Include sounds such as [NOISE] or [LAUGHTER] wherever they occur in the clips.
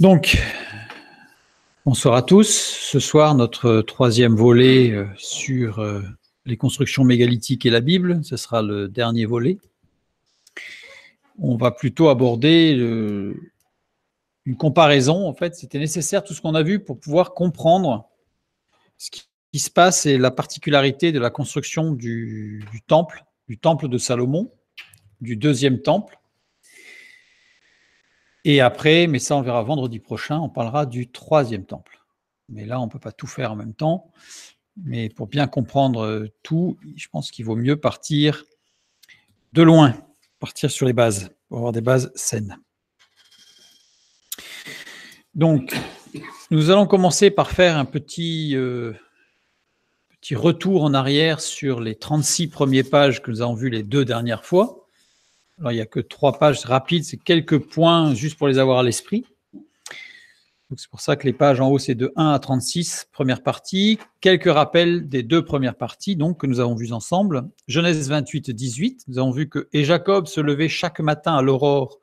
Donc, bonsoir à tous. Ce soir, notre troisième volet euh, sur euh, les constructions mégalithiques et la Bible. Ce sera le dernier volet. On va plutôt aborder euh, une comparaison. En fait, c'était nécessaire tout ce qu'on a vu pour pouvoir comprendre ce qui, se passe et la particularité de la construction du temple, du temple de Salomon, du deuxième temple et après, mais ça on verra vendredi prochain, on parlera du troisième temple. Mais là, on ne peut pas tout faire en même temps. Mais pour bien comprendre euh, tout, je pense qu'il vaut mieux partir de loin, partir sur les bases, pour avoir des bases saines. Donc, nous allons commencer par faire un petit, euh, petit retour en arrière sur les 36 premières pages que nous avons vues les deux dernières fois il n'y a que trois pages rapides, c'est quelques points juste pour les avoir à l'esprit. C'est pour ça que les pages en haut, c'est de 1 à 36, première partie. Quelques rappels des deux premières parties donc, que nous avons vues ensemble. Genèse 28, 18, nous avons vu que « Et Jacob se levait chaque matin à l'aurore,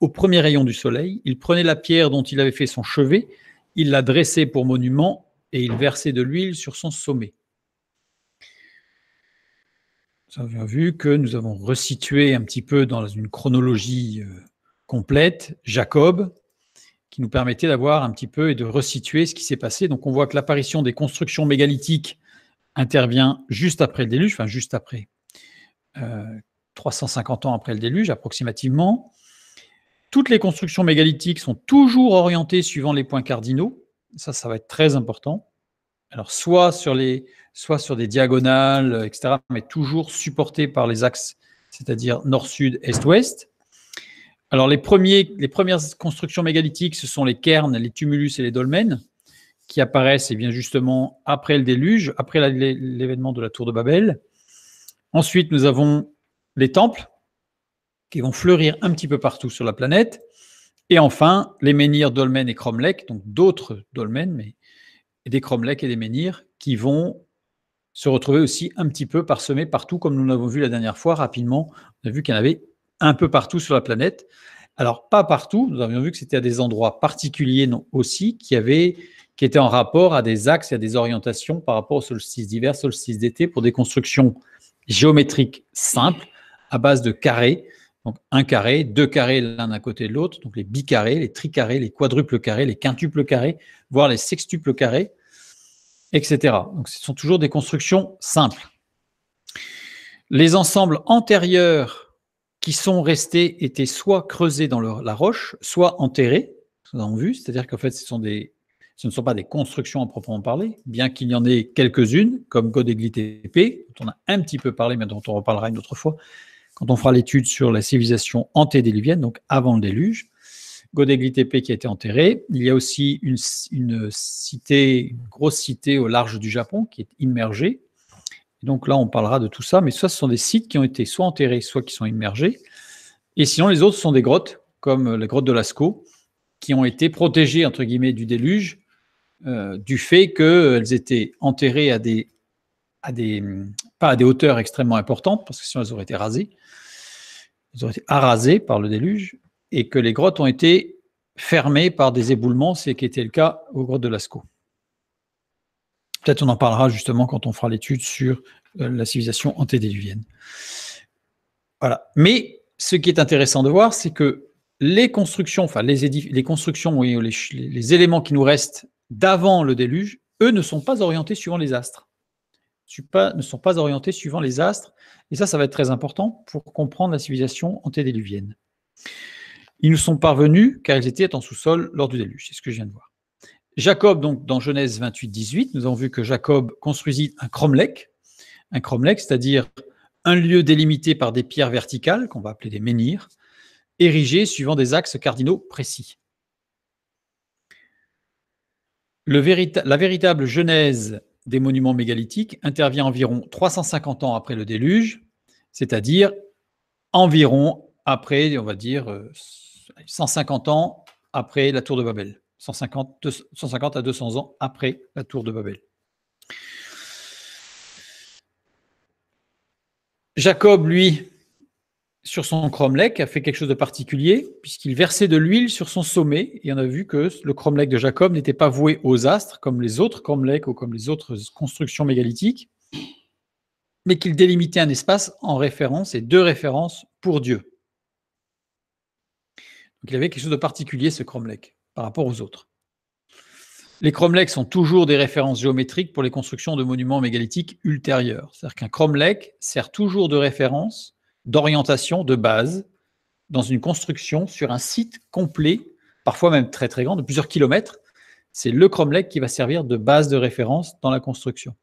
au premier rayon du soleil. Il prenait la pierre dont il avait fait son chevet, il la dressait pour monument, et il versait de l'huile sur son sommet. » Nous avons vu que nous avons resitué un petit peu dans une chronologie euh, complète Jacob, qui nous permettait d'avoir un petit peu et de resituer ce qui s'est passé. Donc on voit que l'apparition des constructions mégalithiques intervient juste après le déluge, enfin juste après, 350 euh, ans après le déluge approximativement. Toutes les constructions mégalithiques sont toujours orientées suivant les points cardinaux. Ça, ça va être très important alors soit sur, les, soit sur des diagonales, euh, etc., mais toujours supporté par les axes, c'est-à-dire nord-sud, est-ouest. Alors les, premiers, les premières constructions mégalithiques, ce sont les cairns, les tumulus et les dolmens, qui apparaissent et eh bien justement après le déluge, après l'événement de la tour de Babel. Ensuite, nous avons les temples, qui vont fleurir un petit peu partout sur la planète. Et enfin, les menhirs dolmens et Cromlech, donc d'autres dolmens, mais et des cromlechs et des menhirs qui vont se retrouver aussi un petit peu parsemés partout, comme nous l'avons vu la dernière fois rapidement. On a vu qu'il y en avait un peu partout sur la planète. Alors, pas partout, nous avions vu que c'était à des endroits particuliers aussi qui, avaient, qui étaient en rapport à des axes et à des orientations par rapport au solstice d'hiver, solstice d'été, pour des constructions géométriques simples à base de carrés. Donc, un carré, deux carrés l'un à côté de l'autre, donc les bicarrés, les tricarrés, les quadruples carrés, les quintuples carrés, voire les sextuples carrés etc. Donc ce sont toujours des constructions simples. Les ensembles antérieurs qui sont restés étaient soit creusés dans la roche, soit enterrés, nous avons vu, c'est-à-dire qu'en fait ce, ne sont pas des constructions à proprement parler, bien qu'il y en ait quelques-unes, comme Godeglitep, dont on a un petit peu parlé, mais dont on reparlera une autre fois, quand on fera l'étude sur la civilisation antédélivienne, donc avant le déluge. Godegli Tepe qui a été enterré. Il y a aussi une, cité, une grosse cité au large du Japon qui est immergée. Et donc là, on parlera de tout ça, mais soit ce sont des sites qui ont été soit enterrés, soit qui sont immergés. Et sinon, les autres sont des grottes, comme euh, la grotte de Lascaux, qui ont été protégées, entre guillemets, du déluge, euh, du fait qu'elles étaient enterrées à des, à des, pas à des hauteurs extrêmement importantes, parce que sinon elles auraient été rasées, elles auraient été arasées par le déluge, et que les grottes ont été fermées par des éboulements, c'est qui était le cas aux grottes de Lascaux. Peut-être on en parlera justement quand on fera l'étude sur euh, la civilisation antédiluvienne. Voilà. Mais ce qui est intéressant de voir, c'est que les constructions, enfin les, les constructions les, éléments qui nous restent d'avant le déluge, eux ne sont pas orientés suivant les astres. ne sont pas orientés suivant les astres. Et ça, ça va être très important pour comprendre la civilisation antédiluvienne. Ils nous sont parvenus car ils étaient en sous-sol lors du déluge. C'est ce que je viens de voir. Jacob, donc dans Genèse 28, 18, nous avons vu que Jacob construisit un cromlech, un cromlech, c'est-à-dire un lieu délimité par des pierres verticales, qu'on va appeler des menhirs, érigés suivant des axes cardinaux précis. la véritable genèse des monuments mégalithiques intervient environ 350 ans après le déluge, c'est-à-dire environ après, on va dire, euh, 150 ans après la tour de Babel. 150, à 200 ans après la tour de Babel. Jacob, lui, sur son cromlech, a fait quelque chose de particulier, puisqu'il versait de l'huile sur son sommet, et on a vu que le cromlech de Jacob n'était pas voué aux astres, comme les autres cromlechs ou comme les autres constructions mégalithiques, mais qu'il délimitait un espace en référence et deux références pour Dieu. Donc il avait quelque chose de particulier, ce cromlech, par rapport aux autres. Les cromlechs sont toujours des références géométriques pour les constructions de monuments mégalithiques ultérieurs. C'est-à-dire qu'un cromlech sert toujours de référence, d'orientation, de base, dans une construction sur un site complet, parfois même très très grand, de plusieurs kilomètres. C'est le cromlech qui va servir de base de référence dans la construction.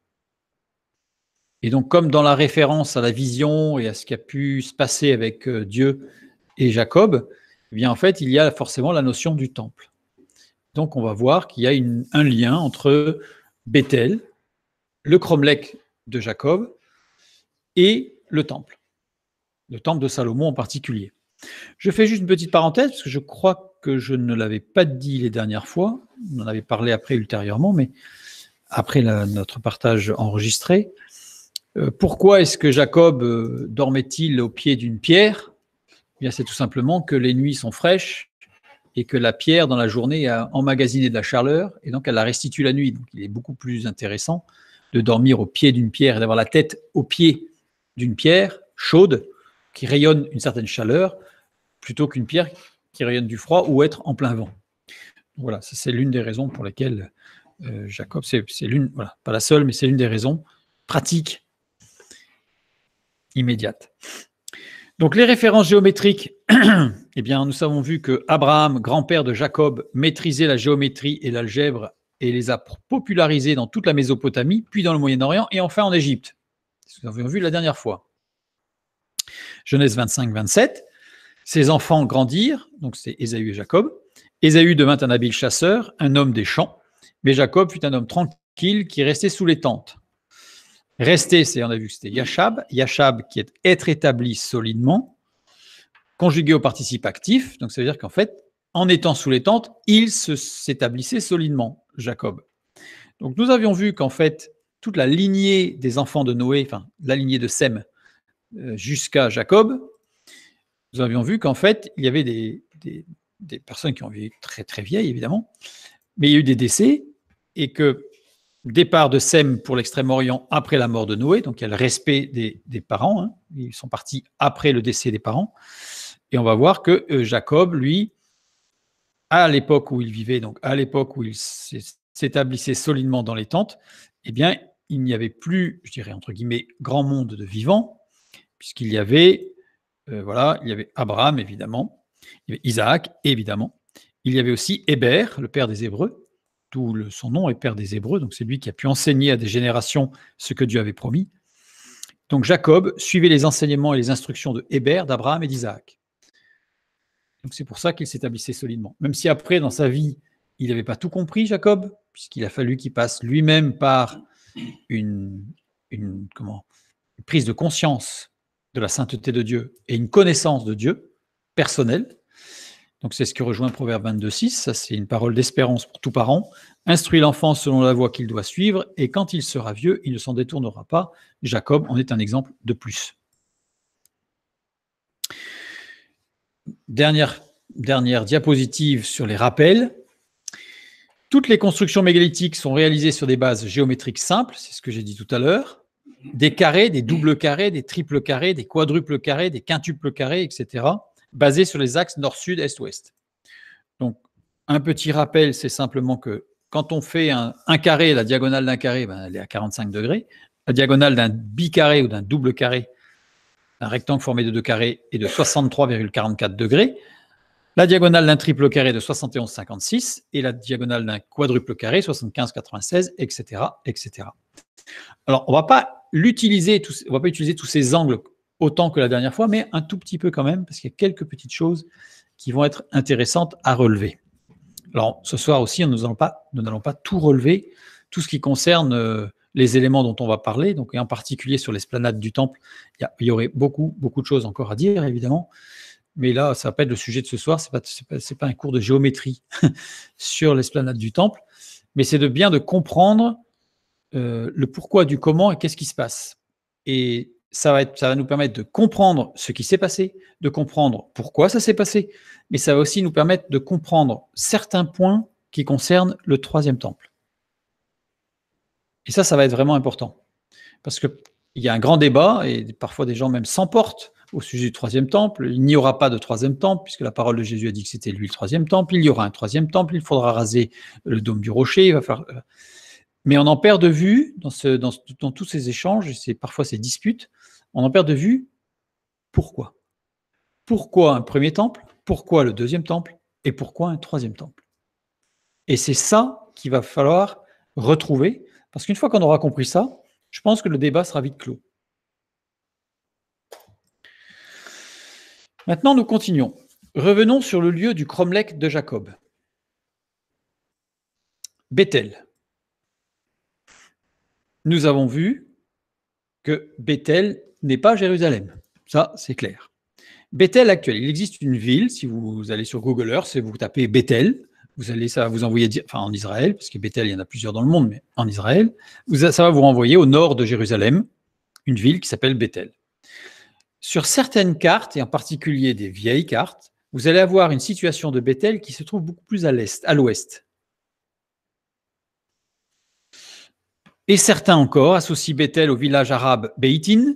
Et donc, comme dans la référence à la vision et à ce qui a pu se passer avec euh, Dieu et Jacob, eh bien en fait, il y a forcément la notion du temple. Donc on va voir qu'il y a un lien entre Bethel, le cromlech de Jacob et le temple, le temple de Salomon en particulier. Je fais juste une petite parenthèse, parce que je crois que je ne l'avais pas dit les dernières fois, on en avait parlé après ultérieurement, mais après notre partage enregistré. Euh, pourquoi est-ce que Jacob euh, dormait-il au pied d'une pierre eh c'est tout simplement que les nuits sont fraîches et que la pierre dans la journée a emmagasiné de la chaleur et donc elle la restitue la nuit. Donc il est beaucoup plus intéressant de dormir au pied d'une pierre et d'avoir la tête au pied d'une pierre chaude qui rayonne une certaine chaleur plutôt qu'une pierre qui rayonne du froid ou être en plein vent. Voilà, c'est l'une des raisons pour lesquelles euh, Jacob, c'est l'une, voilà, pas la seule, mais c'est l'une des raisons pratiques immédiates. Donc les références géométriques, [CLEARS THROAT] eh bien, nous avons vu que Abraham, grand-père de Jacob, maîtrisait la géométrie et l'algèbre et les a popularisées dans toute la Mésopotamie, puis dans le Moyen-Orient et enfin en Égypte. ce nous avions vu la dernière fois. Genèse 25-27, ses enfants grandirent, donc c'est Ésaü et Jacob. Ésaü devint un habile chasseur, un homme des champs, mais Jacob fut un homme tranquille qui restait sous les tentes. Rester, c'est, on a vu que c'était Yachab. Yachab qui est être établi solidement, conjugué au participe actif. Donc ça veut dire qu'en fait, en étant sous les tentes, il s'établissait solidement, Jacob. Donc nous avions vu qu'en fait, toute la lignée des enfants de Noé, enfin la lignée de Sem euh, jusqu'à Jacob, nous avions vu qu'en fait, il y avait des, des personnes qui ont vécu très très vieilles, évidemment, mais il y a eu des décès et que départ de Sem pour l'Extrême-Orient après la mort de Noé, donc il y a le respect des, parents, hein. ils sont partis après le décès des parents, et on va voir que euh, Jacob, lui, à l'époque où il vivait, donc à l'époque où il s'établissait solidement dans les tentes, eh bien, il n'y avait plus, je dirais entre guillemets, grand monde de vivants, puisqu'il y avait, euh, voilà, il y avait Abraham évidemment, Isaac évidemment, il y avait aussi Héber, le père des Hébreux, son nom est père des Hébreux, donc c'est lui qui a pu enseigner à des générations ce que Dieu avait promis. Donc Jacob suivait les enseignements et les instructions de Hébert, d'Abraham et d'Isaac. Donc c'est pour ça qu'il s'établissait solidement. Même si après, dans sa vie, il n'avait pas tout compris, Jacob, puisqu'il a fallu qu'il passe lui-même par une, une prise de conscience de la sainteté de Dieu et une connaissance de Dieu personnelle, donc c'est ce que rejoint Proverbe 22.6, ça c'est une parole d'espérance pour tout parent. Instruit l'enfant selon la voie qu'il doit suivre, et quand il sera vieux, il ne s'en détournera pas. Jacob en est un exemple de plus. Dernière, dernière diapositive sur les rappels. Toutes les constructions mégalithiques sont réalisées sur des bases géométriques simples, c'est ce que j'ai dit tout à l'heure. Des carrés, des doubles carrés, des triples carrés, des quadruples carrés, des quintuples carrés, etc basé sur les axes nord-sud, est-ouest. Donc, un petit rappel, c'est simplement que quand on fait un, carré, la diagonale d'un carré, ben, elle est à 45 degrés. La diagonale d'un bicarré ou d'un double carré, un rectangle formé de deux carrés, est de 63,44 degrés. La diagonale d'un triple carré de 71,56 et la diagonale d'un quadruple carré 75,96, etc., etc. Alors, on ne va pas l'utiliser, on va pas utiliser tous ces angles autant que la dernière fois, mais un tout petit peu quand même, parce qu'il y a quelques petites choses qui vont être intéressantes à relever. Alors, ce soir aussi, nous n'allons pas, tout relever, tout ce qui concerne euh, les éléments dont on va parler, donc, et en particulier sur l'esplanade du temple, il y, aurait beaucoup, beaucoup de choses encore à dire, évidemment. Mais là, ça ne va pas être le sujet de ce soir, ce n'est pas, un cours de géométrie [LAUGHS] sur l'esplanade du temple, mais c'est de bien de comprendre euh, le pourquoi du comment et qu'est-ce qui se passe. Et ça va, ça va nous permettre de comprendre ce qui s'est passé, de comprendre pourquoi ça s'est passé, mais ça va aussi nous permettre de comprendre certains points qui concernent le troisième temple. Et ça, ça va être vraiment important. Parce qu'il y a un grand débat, et parfois des gens même s'emportent au sujet du troisième temple. Il n'y aura pas de troisième temple, puisque la parole de Jésus a dit que c'était lui le troisième temple. Il y aura un troisième temple, il faudra raser le dôme du rocher. Il va euh, Mais on en perd de vue dans, tous ces échanges, et parfois ces disputes, on en perd de vue pourquoi. Pourquoi un premier temple Pourquoi le deuxième temple Et pourquoi un troisième temple Et c'est ça qu'il va falloir retrouver, parce qu'une fois qu'on aura compris ça, je pense que le débat sera vite clos. Maintenant, nous continuons. Revenons sur le lieu du cromlech de Jacob. Bethel. Nous avons vu que Bethel n'est pas Jérusalem. Ça, c'est clair. Bethel actuel, il existe une ville, si vous allez sur Google Earth et vous tapez Bethel, vous allez, ça va vous envoyer, en Israël, parce que Bethel, il y en a plusieurs dans le monde, mais en Israël, ça va vous renvoyer au nord de Jérusalem, une ville qui s'appelle Bethel. Sur certaines cartes, et en particulier des vieilles cartes, vous allez avoir une situation de Bethel qui se trouve beaucoup plus à l'est, à l'ouest. Et certains encore associent Bethel au village arabe Beitin,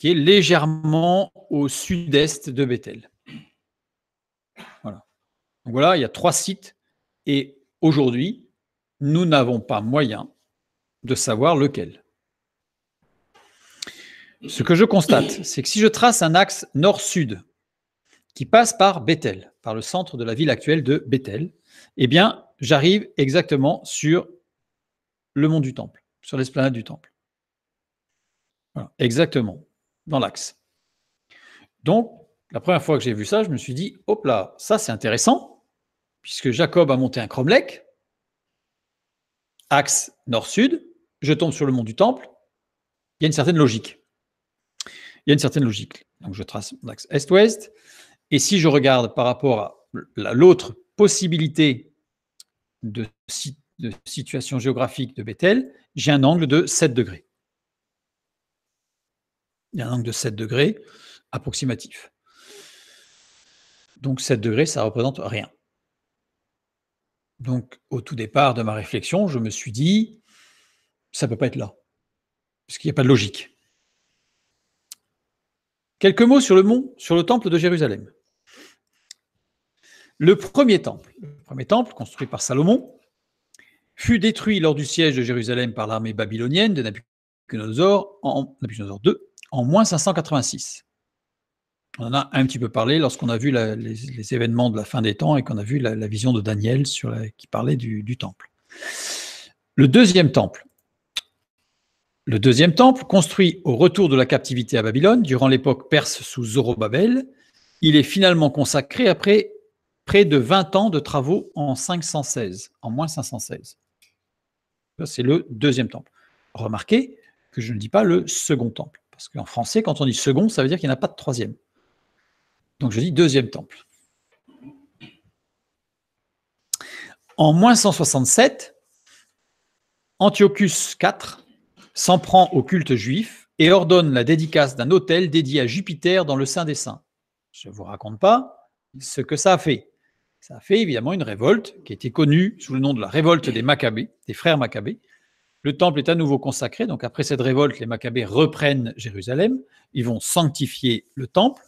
qui est légèrement au sud-est de Bethel. Voilà. voilà, il y a trois sites et aujourd'hui, nous n'avons pas moyen de savoir lequel. Ce que je constate, c'est que si je trace un axe nord-sud qui passe par Bethel, par le centre de la ville actuelle de Bethel, eh bien, j'arrive exactement sur le mont du Temple, sur l'esplanade du Temple. Voilà, exactement dans l'axe. Donc, la première fois que j'ai vu ça, je me suis dit, hop là, ça c'est intéressant, puisque Jacob a monté un cromlech, axe nord-sud, je tombe sur le mont du Temple, il y a une certaine logique. Il y a une certaine logique. Donc je trace mon axe est-ouest, et si je regarde par rapport à l'autre possibilité de, de, situation géographique de Bethel, j'ai un angle de 7 degrés. Il y a un angle de 7 degrés approximatif. Donc 7 degrés, ça représente rien. Donc au tout départ de ma réflexion, je me suis dit, ça ne peut pas être là, parce qu'il n'y a pas de logique. Quelques mots sur le mont, sur le temple de Jérusalem. Le premier temple, le premier temple construit par Salomon, fut détruit lors du siège de Jérusalem par l'armée babylonienne de Nabuchodonosor en Nabuchodonosor II en moins 586. On en a un petit peu parlé lorsqu'on a vu les, événements de la fin des temps et qu'on a vu la, vision de Daniel sur qui parlait du, temple. Le deuxième temple. Le deuxième temple, construit au retour de la captivité à Babylone, durant l'époque perse sous Zorobabel, il est finalement consacré après près de 20 ans de travaux en 516, en moins 516. C'est le deuxième temple. Remarquez que je ne dis pas le second temple. Parce qu'en français, quand on dit second, ça veut dire qu'il n'y en a pas de troisième. Donc je dis deuxième temple. En moins 167, Antiochus IV s'en prend au culte juif et ordonne la dédicace d'un autel dédié à Jupiter dans le Saint des Saints. Je ne vous raconte pas ce que ça a fait. Ça a fait évidemment une révolte qui était connue sous le nom de la révolte des Maccabées, des frères Maccabées, le temple est à nouveau consacré, donc après cette révolte, les Maccabées reprennent Jérusalem, ils vont sanctifier le temple,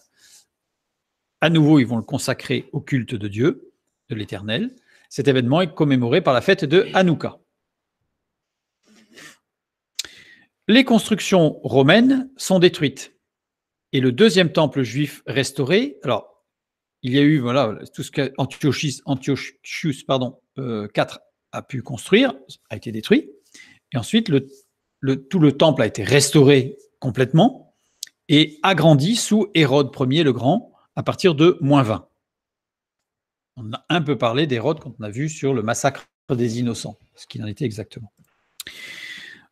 à nouveau ils vont le consacrer au culte de Dieu, de l'Éternel. Cet événement est commémoré par la fête de Hanouka. Les constructions romaines sont détruites et le deuxième temple juif restauré, alors il y a eu voilà, tout ce qu'Antiochus IV euh, a pu construire, a été détruit. Et ensuite, tout le temple a été restauré complètement et agrandi sous Hérode Ier le Grand à partir de moins 20. On a un peu parlé d'Hérode quand on a vu sur le massacre des innocents, ce qu'il en était exactement.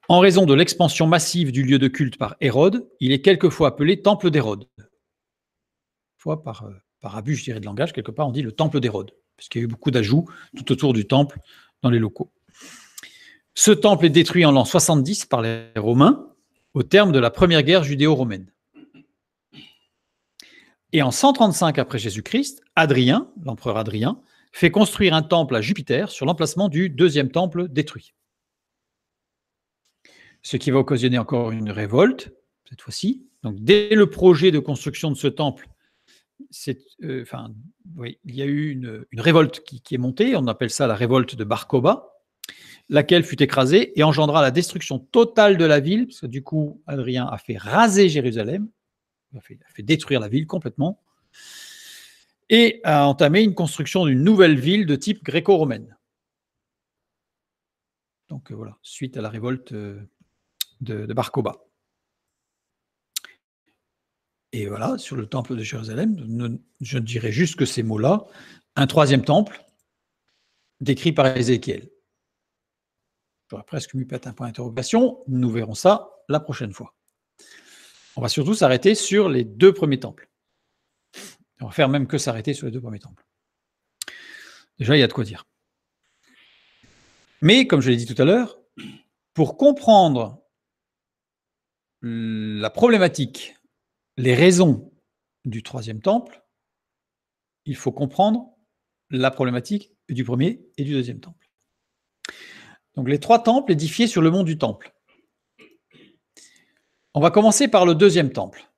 En raison de l'expansion massive du lieu de culte par Hérode, il est quelquefois appelé temple d'Hérode. Fois par, euh, par abus, je dirais, de langage, quelque part, on dit le temple d'Hérode, puisqu'il y a eu beaucoup d'ajouts tout autour du temple dans les locaux. Ce temple est détruit en l'an 70 par les Romains au terme de la première guerre judéo-romaine. Et en 135 après Jésus-Christ, Adrien, l'empereur Adrien, fait construire un temple à Jupiter sur l'emplacement du deuxième temple détruit. Ce qui va occasionner encore une révolte, cette fois-ci. Donc dès le projet de construction de ce temple, euh, enfin, il y a eu une, révolte qui, est montée, on appelle ça la révolte de Barcoba, laquelle fut écrasée et engendra la destruction totale de la ville, parce que du coup, Adrien a fait raser Jérusalem, a fait, détruire la ville complètement, et a entamé une construction d'une nouvelle ville de type gréco-romaine. Donc euh, voilà, suite à la révolte euh, de, de Barcoba. Et voilà, sur le temple de Jérusalem, je dirais juste que ces mots-là, un troisième temple, décrit par Ézéchiel. J'aurais presque mis peut un point d'interrogation. Nous verrons ça la prochaine fois. On va surtout s'arrêter sur les deux premiers temples. On va faire même que s'arrêter sur les deux premiers temples. Déjà, il y a de quoi dire. Mais, comme je l'ai dit tout à l'heure, pour comprendre la problématique, les raisons du troisième temple, il faut comprendre la problématique du premier et du deuxième temple. Donc les trois temples édifiés sur le mont du temple. On va commencer par le deuxième temple.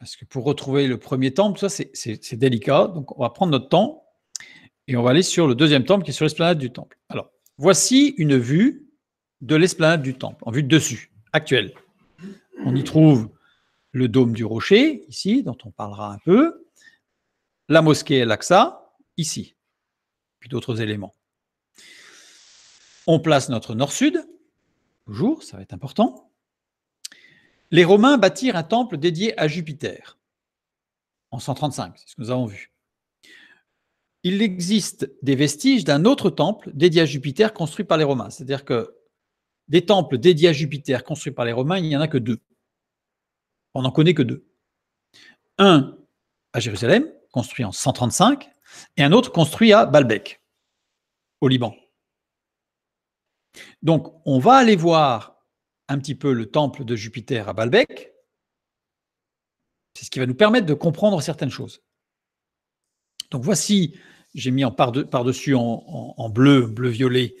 Parce que pour retrouver le premier temple, ça c'est délicat. Donc on va prendre notre temps et on va aller sur le deuxième temple qui est sur l'esplanade du temple. Alors, voici une vue de l'esplanade du temple, en vue de dessus, actuelle. On y trouve le dôme du rocher, ici, dont on parlera un peu, la mosquée el ici, puis d'autres éléments. On place notre nord-sud, toujours, ça va être important. Les Romains bâtirent un temple dédié à Jupiter en 135, c'est ce que nous avons vu. Il existe des vestiges d'un autre temple dédié à Jupiter construit par les Romains. C'est-à-dire que des temples dédiés à Jupiter construits par les Romains, il n'y en a que deux. On n'en connaît que deux. Un à Jérusalem, construit en 135, et un autre construit à Balbec, au Liban. Donc, on va aller voir un petit peu le temple de Jupiter à balbec C'est ce qui va nous permettre de comprendre certaines choses. Donc voici, j'ai mis en par-dessus en, bleu, bleu-violet,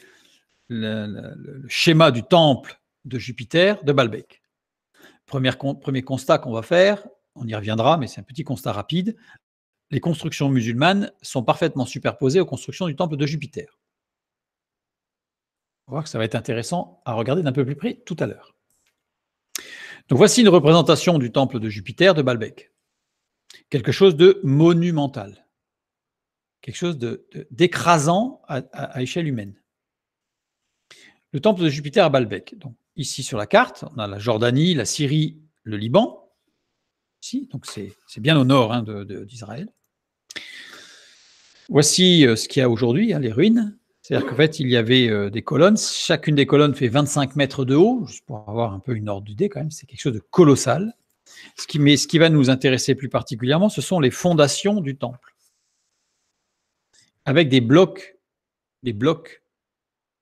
le, schéma du temple de Jupiter de balbec premier constat qu'on va faire, on y reviendra, mais c'est un petit constat rapide, les constructions musulmanes sont parfaitement superposées aux constructions du temple de Jupiter. On va voir que ça va être intéressant à regarder d'un peu plus près tout à l'heure. Donc voici une représentation du temple de Jupiter de Balbec. Quelque chose de monumental, quelque chose d'écrasant à, échelle humaine. Le temple de Jupiter à Balbec. Donc, ici sur la carte, on a la Jordanie, la Syrie, le Liban. Ici, donc c'est bien au nord hein, d'Israël. Voici euh, ce qu'il y a aujourd'hui, hein, les ruines. C'est-à-dire qu'en fait, il y avait euh, des colonnes. Chacune des colonnes fait 25 mètres de haut, juste pour avoir un peu une ordre d'idée quand même. C'est quelque chose de colossal. Ce qui, mais ce qui va nous intéresser plus particulièrement, ce sont les fondations du temple. Avec des blocs, des blocs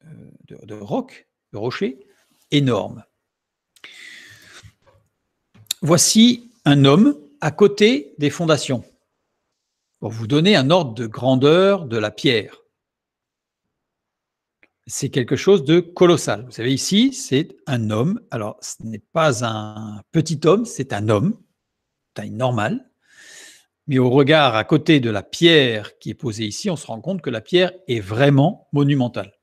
euh, de, de roc, de rochers énormes. Voici un homme à côté des fondations, pour vous donner un ordre de grandeur de la pierre c'est quelque chose de colossal. Vous savez, ici, c'est un homme. Alors, ce n'est pas un petit homme, c'est un homme, taille normale. Mais au regard à côté de la pierre qui est posée ici, on se rend compte que la pierre est vraiment monumentale.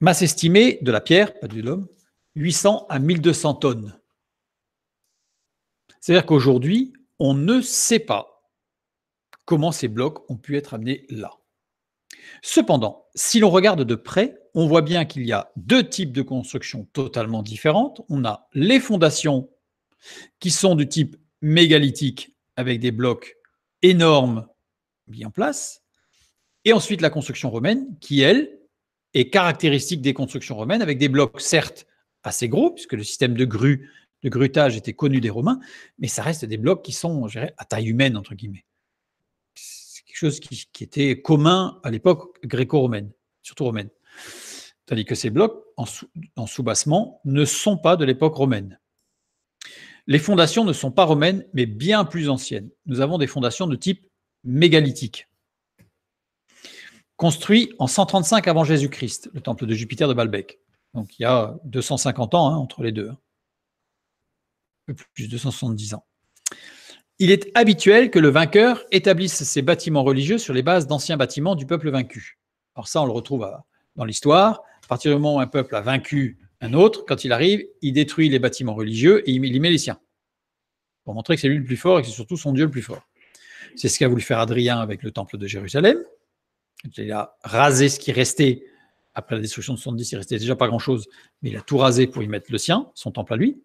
Masse estimée de la pierre, pas de l'homme, 800 à 1200 tonnes. C'est-à-dire qu'aujourd'hui, on ne sait pas comment ces blocs ont pu être amenés là. Cependant, si l'on regarde de près, on voit bien qu'il y a deux types de constructions totalement différentes. On a les fondations qui sont du type mégalithique avec des blocs énormes mis en place, et ensuite la construction romaine qui, elle, est caractéristique des constructions romaines avec des blocs certes assez gros, puisque le système de grue, de grutage était connu des Romains, mais ça reste des blocs qui sont à taille humaine, entre guillemets quelque chose qui, était commun à l'époque gréco-romaine, surtout romaine. Tandis que ces blocs en, sous en ne sont pas de l'époque romaine. Les fondations ne sont pas romaines, mais bien plus anciennes. Nous avons des fondations de type mégalithique. Construit en 135 avant Jésus-Christ, le temple de Jupiter de Balbec. Donc il y a 250 ans hein, entre les deux. Hein. Un peu plus, 270 ans. Il est habituel que le vainqueur établisse ses bâtiments religieux sur les bases d'anciens bâtiments du peuple vaincu. Alors ça, on le retrouve dans l'histoire. À partir du moment où un peuple a vaincu un autre, quand il arrive, il détruit les bâtiments religieux et il y met les siens. Pour montrer que c'est lui le plus fort et que c'est surtout son Dieu le plus fort. C'est ce qu'a voulu faire Adrien avec le temple de Jérusalem. Il a rasé ce qui restait après la destruction de 70, il restait déjà pas grand-chose, mais il a tout rasé pour y mettre le sien, son temple à lui.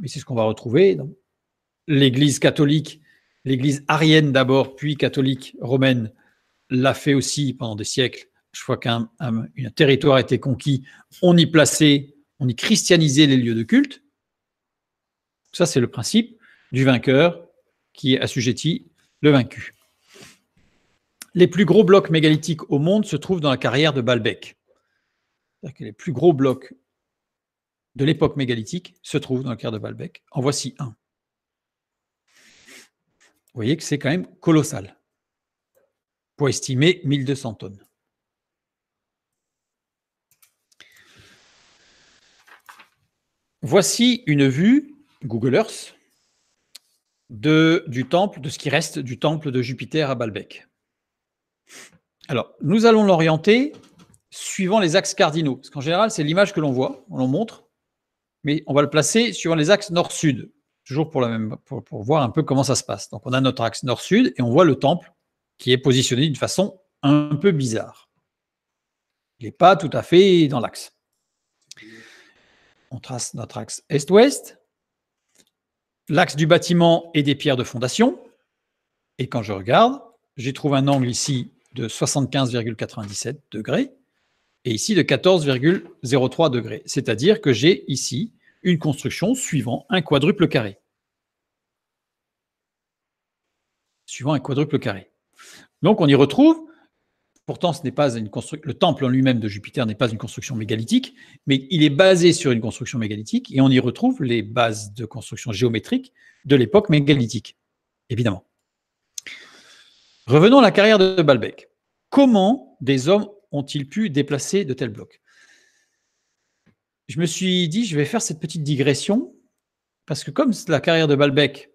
Mais c'est ce qu'on va retrouver dans l'Église catholique, l'Église arienne d'abord, puis catholique romaine, l'a fait aussi pendant des siècles. Chaque fois qu'un territoire a été conquis, on y plaçait, on y christianisait les lieux de culte. Ça, c'est le principe du vainqueur qui assujettit assujetti le vaincu. Les plus gros blocs mégalithiques au monde se trouvent dans la carrière de Balbec. les plus gros blocs de l'époque mégalithique se trouvent dans la carrière de Balbec. En voici un. Vous voyez que c'est quand même colossal pour estimer 1200 tonnes. Voici une vue Google Earth de, du temple, de ce qui reste du temple de Jupiter à Balbec. Alors, nous allons l'orienter suivant les axes cardinaux. Parce qu'en général, c'est l'image que l'on voit, on l'en montre, mais on va le placer suivant les axes nord-sud toujours pour, voir un peu comment ça se passe. Donc on a notre axe nord-sud et on voit le temple qui est positionné d'une façon un peu bizarre. Il n'est pas tout à fait dans l'axe. On trace notre axe est-ouest, l'axe du bâtiment et des pierres de fondation. Et quand je regarde, j'y trouve un angle ici de 75,97 degrés et ici de 14,03 degrés. C'est-à-dire que j'ai ici une construction suivant un quadruple carré. suivant un quadruple carré. Donc on y retrouve, pourtant ce n'est pas une construction, le temple en lui-même de Jupiter n'est pas une construction mégalithique, mais il est basé sur une construction mégalithique et on y retrouve les bases de construction géométrique de l'époque mégalithique, évidemment. Revenons à la carrière de Balbec. Comment des hommes ont-ils pu déplacer de tels blocs Je me suis dit, je vais faire cette petite digression, parce que comme la carrière de Balbec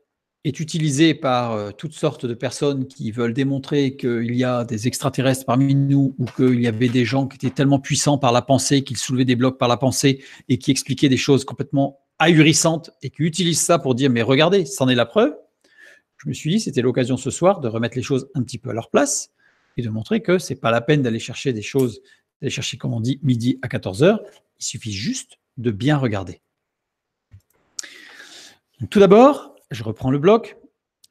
est utilisé par euh, toutes sortes de personnes qui veulent démontrer qu'il y a des extraterrestres parmi nous ou qu'il y avait des gens qui étaient tellement puissants par la pensée qu'ils soulevaient des blocs par la pensée et qui expliquaient des choses complètement ahurissantes et qui utilisent ça pour dire mais regardez, c'en est la preuve. Je me suis dit c'était l'occasion ce soir de remettre les choses un petit peu à leur place et de montrer que c'est pas la peine d'aller chercher des choses, d'aller chercher comme on dit midi à 14 h Il suffit juste de bien regarder. Tout d'abord, je reprends le bloc.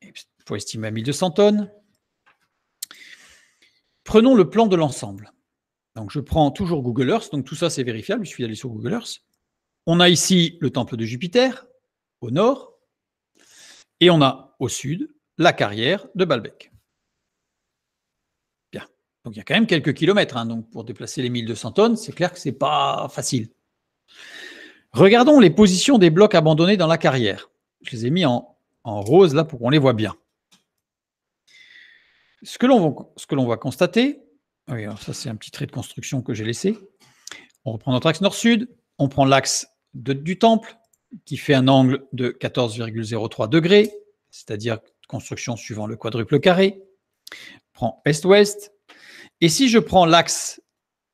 Il faut estimer à 1200 tonnes. Prenons le plan de l'ensemble. Donc je prends toujours Google Earth, donc tout ça c'est vérifiable, il suffit d'aller sur Google Earth. On a ici le temple de Jupiter au nord, et on a au sud la carrière de Balbec. Bien, donc il y a quand même quelques kilomètres, hein. donc pour déplacer les 1200 tonnes, c'est clair que ce n'est pas facile. Regardons les positions des blocs abandonnés dans la carrière je les ai mis en, rose là pour qu'on les voit bien. Ce que l'on va constater, ça c'est un petit trait de construction que j'ai laissé, on reprend notre axe nord-sud, on prend l'axe du temple qui fait un angle de 14,03 degrés, c'est-à-dire construction suivant le quadruple carré, On prend est-ouest, et si je prends l'axe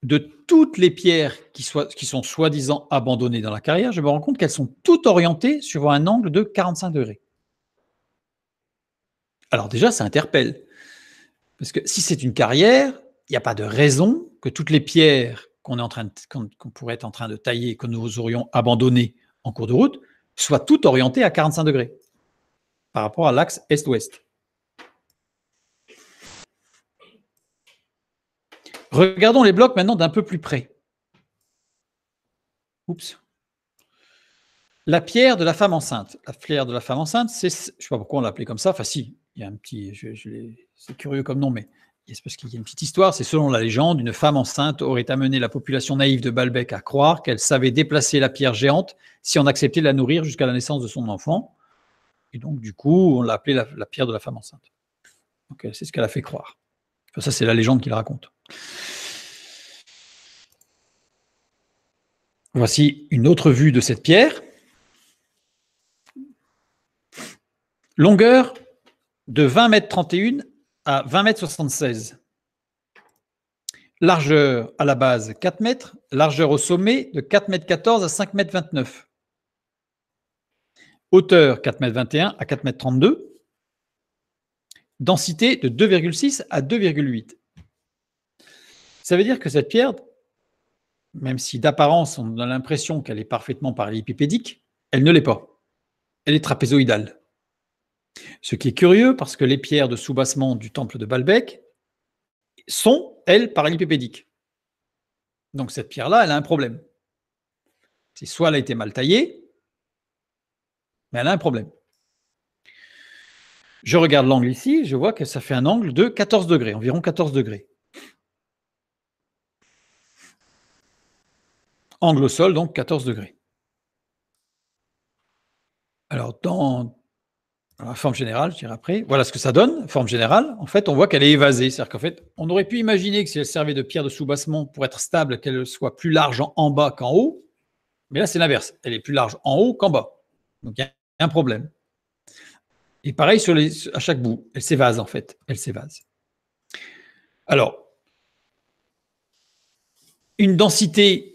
de toutes les pierres qui, sont soi-disant abandonnées dans la carrière, je me rends compte qu'elles sont toutes orientées suivant un angle de 45 degrés. Alors déjà, ça interpelle. Parce que si c'est une carrière, il n'y a pas de raison que toutes les pierres qu'on qu'on pourrait être en train de tailler, que nous aurions abandonnées en cours de route, soient toutes orientées à 45 degrés par rapport à l'axe est-ouest. Regardons les blocs maintenant d'un peu plus près. Oups. La pierre de la femme enceinte. La pierre de la femme enceinte, c'est, je ne sais pas pourquoi on l'appelait comme ça, enfin si, il y a un petit, c'est curieux comme nom, mais c'est parce qu'il y a une petite histoire, c'est selon la légende, une femme enceinte aurait amené la population naïve de Balbec à croire qu'elle savait déplacer la pierre géante si on acceptait de la nourrir jusqu'à la naissance de son enfant. Et donc, du coup, on l'a appelée la, pierre de la femme enceinte. c'est ce qu'elle a fait croire. ça, c'est la légende qu'il raconte. Voici une autre vue de cette pierre. Longueur de 20 m 31 à 20 m 76. Largeur à la base 4 m, largeur au sommet de 4 m 14 à 5 m 29. Hauteur 4 m 21 à 4 m 32. Densité de 2,6 à 2,8. Ça veut dire que cette pierre, même si d'apparence on a l'impression qu'elle est parfaitement paralypipédique, elle ne l'est pas. Elle est trapézoïdale. Ce qui est curieux parce que les pierres de soubassement du temple de Balbec sont, elles, paralypipédiques. Donc cette pierre-là, elle a un problème. C'est soit elle a été mal taillée, mais elle a un problème. Je regarde l'angle ici, je vois que ça fait un angle de 14 degrés, environ 14 degrés. Angle au sol, donc 14 degrés. Alors, dans la forme générale, je dirais après, voilà ce que ça donne. Forme générale, en fait, on voit qu'elle est évasée. C'est-à-dire qu'en fait, on aurait pu imaginer que si elle servait de pierre de soubassement pour être stable, qu'elle soit plus large en bas qu'en haut. Mais là, c'est l'inverse. Elle est plus large en haut qu'en bas. Donc, il y a un problème. Et pareil sur les, à chaque bout. Elle s'évase, en fait. Elle s'évase. Alors, une densité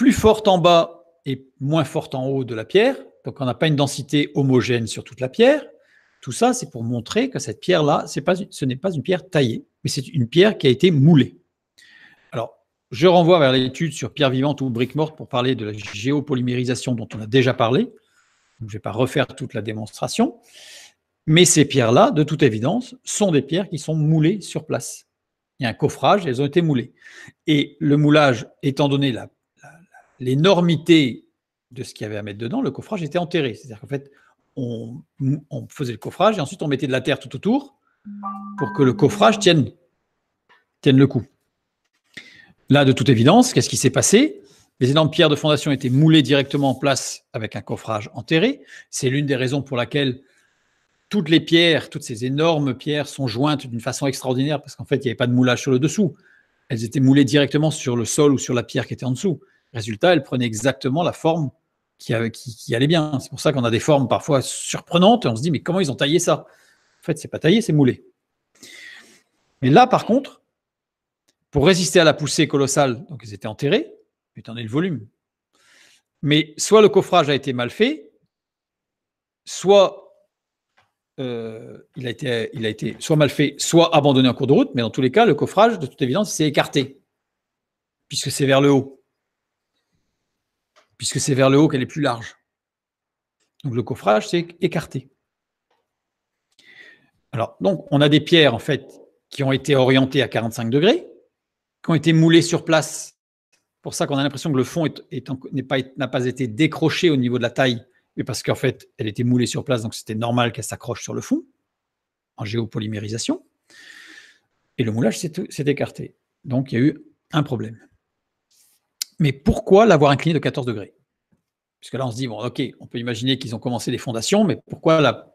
plus forte en bas et moins forte en haut de la pierre. Donc on n'a pas une densité homogène sur toute la pierre. Tout ça, c'est pour montrer que cette pierre-là, ce n'est pas une pierre taillée, mais c'est une pierre qui a été moulée. Alors, je renvoie vers l'étude sur pierre vivante ou brique morte pour parler de la géopolymérisation dont on a déjà parlé. je ne vais pas refaire toute la démonstration. Mais ces pierres-là, de toute évidence, sont des pierres qui sont moulées sur place. Il y a un coffrage, elles ont été moulées. Et le moulage, étant donné la l'énormité de ce qu'il y avait à mettre dedans, le coffrage était enterré. C'est-à-dire qu'en fait, on, faisait le coffrage et ensuite on mettait de la terre tout autour pour que le coffrage tienne, tienne le coup. Là, de toute évidence, qu'est-ce qui s'est passé Les énormes pierres de fondation étaient moulées directement en place avec un coffrage enterré. C'est l'une des raisons pour laquelle toutes les pierres, toutes ces énormes pierres sont jointes d'une façon extraordinaire parce qu'en fait, il n'y avait pas de moulage sur le dessous. Elles étaient moulées directement sur le sol ou sur la pierre qui était en dessous. Résultat, elle prenait exactement la forme qui, allait bien. C'est pour ça qu'on a des formes parfois surprenantes et on se dit mais comment ils ont taillé ça En fait, n'est pas taillé, c'est moulé. Mais là, par contre, pour résister à la poussée colossale, donc ils étaient enterrés, mais en le volume. Mais soit le coffrage a été mal fait, soit euh, il, a été, il a été soit mal fait, soit abandonné en cours de route, mais dans tous les cas, le coffrage, de toute évidence, s'est écarté, puisque c'est vers le haut puisque c'est vers le haut qu'elle est plus large. Donc le coffrage, s'est écarté. Alors, donc, on a des pierres, en fait, qui ont été orientées à 45 degrés, qui ont été moulées sur place. Pour ça qu'on a l'impression que le fond n'a pas, pas, été décroché au niveau de la taille, mais parce qu'en fait, elle était moulée sur place, donc c'était normal qu'elle s'accroche sur le fond, en géopolymérisation. Et le moulage s'est écarté. Donc, il y a eu un problème. Mais pourquoi l'avoir incliné de 14 degrés Puisque là, on se dit, bon, ok, on peut imaginer qu'ils ont commencé des fondations, mais pourquoi la,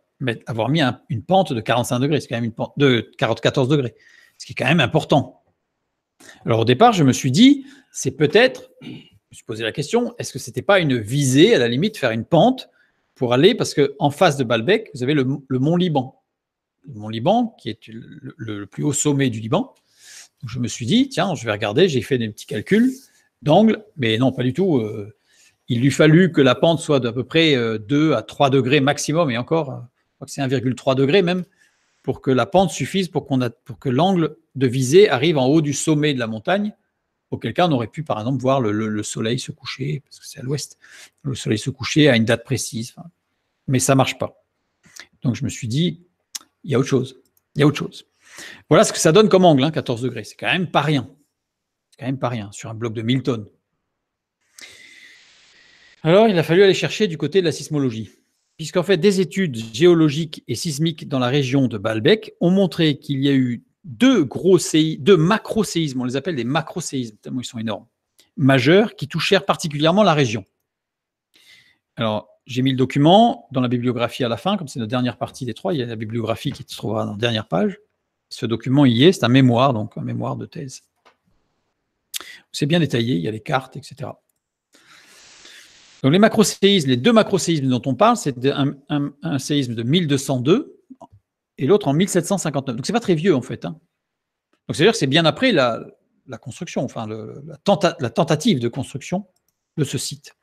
avoir mis une pente de 45 degrés C'est quand même une pente de 44 degrés, ce qui est quand même important. Alors au départ, je me suis dit, c'est peut-être, je me suis posé la question, est-ce que ce n'était pas une visée, à la limite, faire une pente pour aller, parce qu'en face de Balbec, vous avez le, mont Liban. Le mont Liban, qui est le, plus haut sommet du Liban. je me suis dit, tiens, je vais regarder, j'ai fait des petits calculs d'angle, mais non, pas du tout. Euh, il lui fallut que la pente soit d'à peu près 2 euh, à 3 degrés maximum, et encore, euh, je crois que c'est 1,3 degré même, pour que la pente suffise pour, qu'on a, pour que l'angle de visée arrive en haut du sommet de la montagne, auquel cas on aurait pu par exemple voir le, soleil se coucher, parce que c'est à l'ouest, le soleil se coucher à une date précise. mais ça ne marche pas. Donc je me suis dit, il y a autre chose, il y a autre chose. Voilà ce que ça donne comme angle, 14 hein, degrés, c'est quand même pas rien. C'est quand même pas rien, sur un bloc de 1000 tonnes. Alors, il a fallu aller chercher du côté de la sismologie, puisqu'en fait, des études géologiques et sismiques dans la région de Baalbek ont montré qu'il y a eu deux gros deux macro-séismes, on les appelle des macro-séismes, tellement ils sont énormes, majeurs, qui touchèrent particulièrement la région. Alors, j'ai mis le document dans la bibliographie à la fin, comme c'est la dernière partie des trois, il y a la bibliographie qui se trouvera dans la dernière page. Ce document y est, c'est un mémoire, donc un mémoire de thèse. C'est bien détaillé, il y a les cartes, etc. Donc les macro les deux macro dont on parle, c'est un, séisme de 1202 et l'autre en 1759. Donc c'est pas très vieux en fait. Hein. Donc c'est-à-dire que c'est bien après la, construction, enfin la, la, tentative de construction de ce site.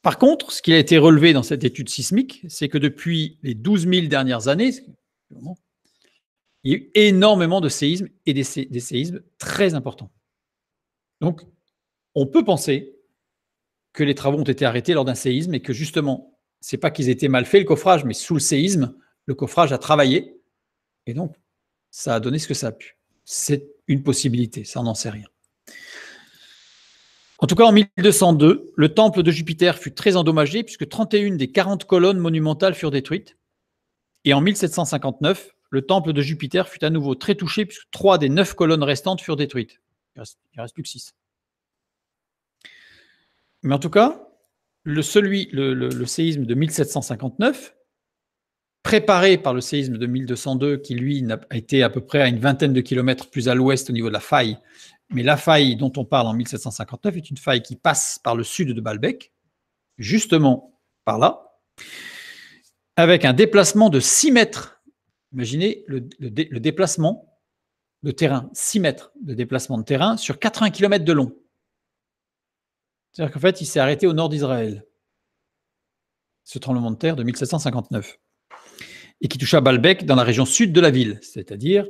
Par contre, ce qui a été relevé dans cette étude sismique, c'est que depuis les 12 000 dernières années, il y a eu énormément de séismes et des, séismes très importants. Donc, on peut penser que les travaux ont été arrêtés lors d'un séisme et que justement, c'est pas qu'ils étaient mal faits le coffrage, mais sous le séisme, le coffrage a travaillé et donc ça a donné ce que ça a pu. C'est une possibilité, ça n'en sait rien. En tout cas, en 1202, le temple de Jupiter fut très endommagé puisque 31 des 40 colonnes monumentales furent détruites. Et en 1759, le temple de Jupiter fut à nouveau très touché puisque trois des neuf colonnes restantes furent détruites. Il ne reste, plus que six. Mais en tout cas, le, celui, le, séisme de 1759 préparé par le séisme de 1202 qui, lui, a été à peu près à une vingtaine de kilomètres plus à l'ouest au niveau de la faille. Mais la faille dont on parle en 1759 est une faille qui passe par le sud de Balbec, justement par là, avec un déplacement de 6 mètres Imaginez le, déplacement de terrain, 6 mètres de déplacement de terrain sur 80 km de long. C'est-à-dire qu'en fait, il s'est arrêté au nord d'Israël, ce tremblement de terre de 1759, et qui toucha Balbec dans la région sud de la ville, c'est-à-dire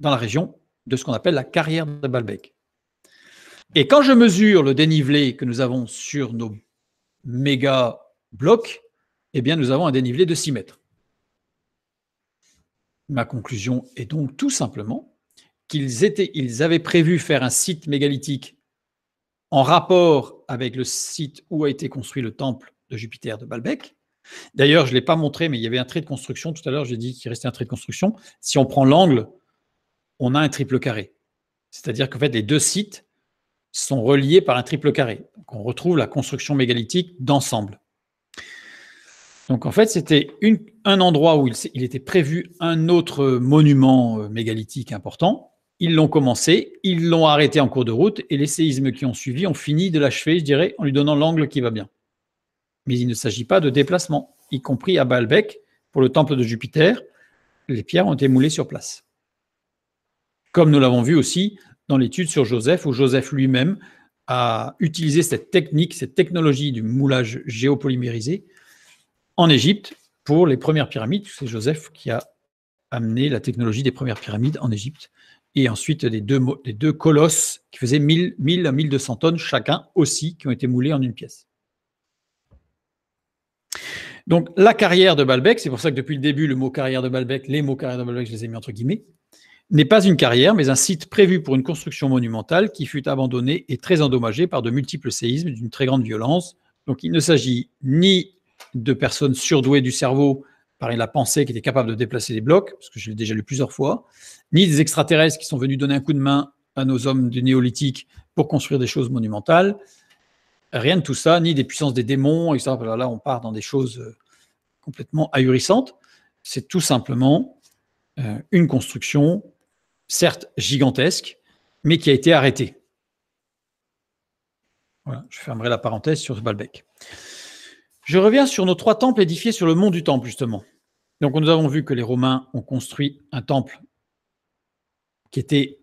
dans la région de ce qu'on appelle la carrière de Balbec. Et quand je mesure le dénivelé que nous avons sur nos méga blocs, eh bien, nous avons un dénivelé de 6 mètres. Ma conclusion est donc tout simplement qu'ils avaient prévu faire un site mégalithique en rapport avec le site où a été construit le temple de Jupiter de Balbec. D'ailleurs, je ne l'ai pas montré, mais il y avait un trait de construction. Tout à l'heure, j'ai dit qu'il restait un trait de construction. Si on prend l'angle, on a un triple carré. C'est-à-dire qu'en fait, les deux sites sont reliés par un triple carré. Donc, on retrouve la construction mégalithique d'ensemble. Donc en fait, c'était un endroit où il, était prévu un autre monument euh, mégalithique important. Ils l'ont commencé, ils l'ont arrêté en cours de route et les séismes qui ont suivi ont fini de l'achever, je dirais, en lui donnant l'angle qui va bien. Mais il ne s'agit pas de déplacement, y compris à Baalbek, pour le temple de Jupiter, les pierres ont été moulées sur place. Comme nous l'avons vu aussi dans l'étude sur Joseph, où Joseph lui-même a utilisé cette technique, cette technologie du moulage géopolymérisé en Égypte pour les premières pyramides. C'est Joseph qui a amené la technologie des premières pyramides en Égypte et ensuite les deux, colosses qui faisaient 1000 à 1200 tonnes chacun aussi, qui ont été moulés en une pièce. Donc la carrière de Balbec, c'est pour ça que depuis le début, le mot carrière de Balbec, les mots carrière de Balbec, je les ai mis entre guillemets, n'est pas une carrière, mais un site prévu pour une construction monumentale qui fut abandonnée et très endommagée par de multiples séismes d'une très grande violence. Donc il ne s'agit ni de personnes surdouées du cerveau par la pensée qui était capable de déplacer des blocs, parce que je l'ai déjà lu plusieurs fois, ni des extraterrestres qui sont venus donner un coup de main à nos hommes du néolithique pour construire des choses monumentales. Rien de tout ça, ni des puissances des démons, etc. Là, on part dans des choses euh, complètement ahurissantes. C'est tout simplement euh, une construction, certes gigantesque, mais qui a été arrêtée. je fermerai la parenthèse sur ce Balbec. Je reviens sur nos trois temples édifiés sur le mont du Temple, justement. Donc, nous avons vu que les Romains ont construit un temple qui était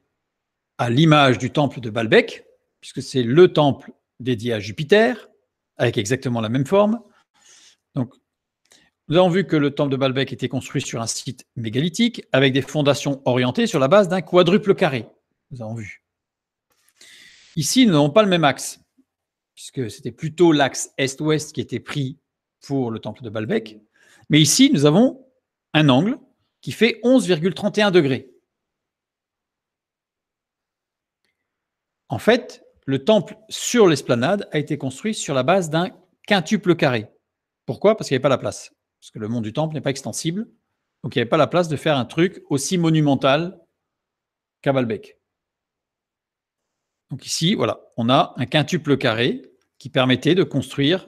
à l'image du temple de balbec puisque c'est le temple dédié à Jupiter, avec exactement la même forme. Donc, nous avons vu que le temple de Balbec était construit sur un site mégalithique, avec des fondations orientées sur la base d'un quadruple carré. Nous avons vu. Ici, nous n'avons pas le même axe puisque c'était plutôt l'axe est-ouest qui était pris pour le temple de Balbec, Mais ici, nous avons un angle qui fait 11,31 degrés. En fait, le temple sur l'esplanade a été construit sur la base d'un quintuple carré. Pourquoi Parce qu'il n'y avait pas la place. Parce que le monde du temple n'est pas extensible. Donc il n'y avait pas la place de faire un truc aussi monumental qu'à Balbec. Donc ici, voilà, on a un quintuple carré qui permettait de construire,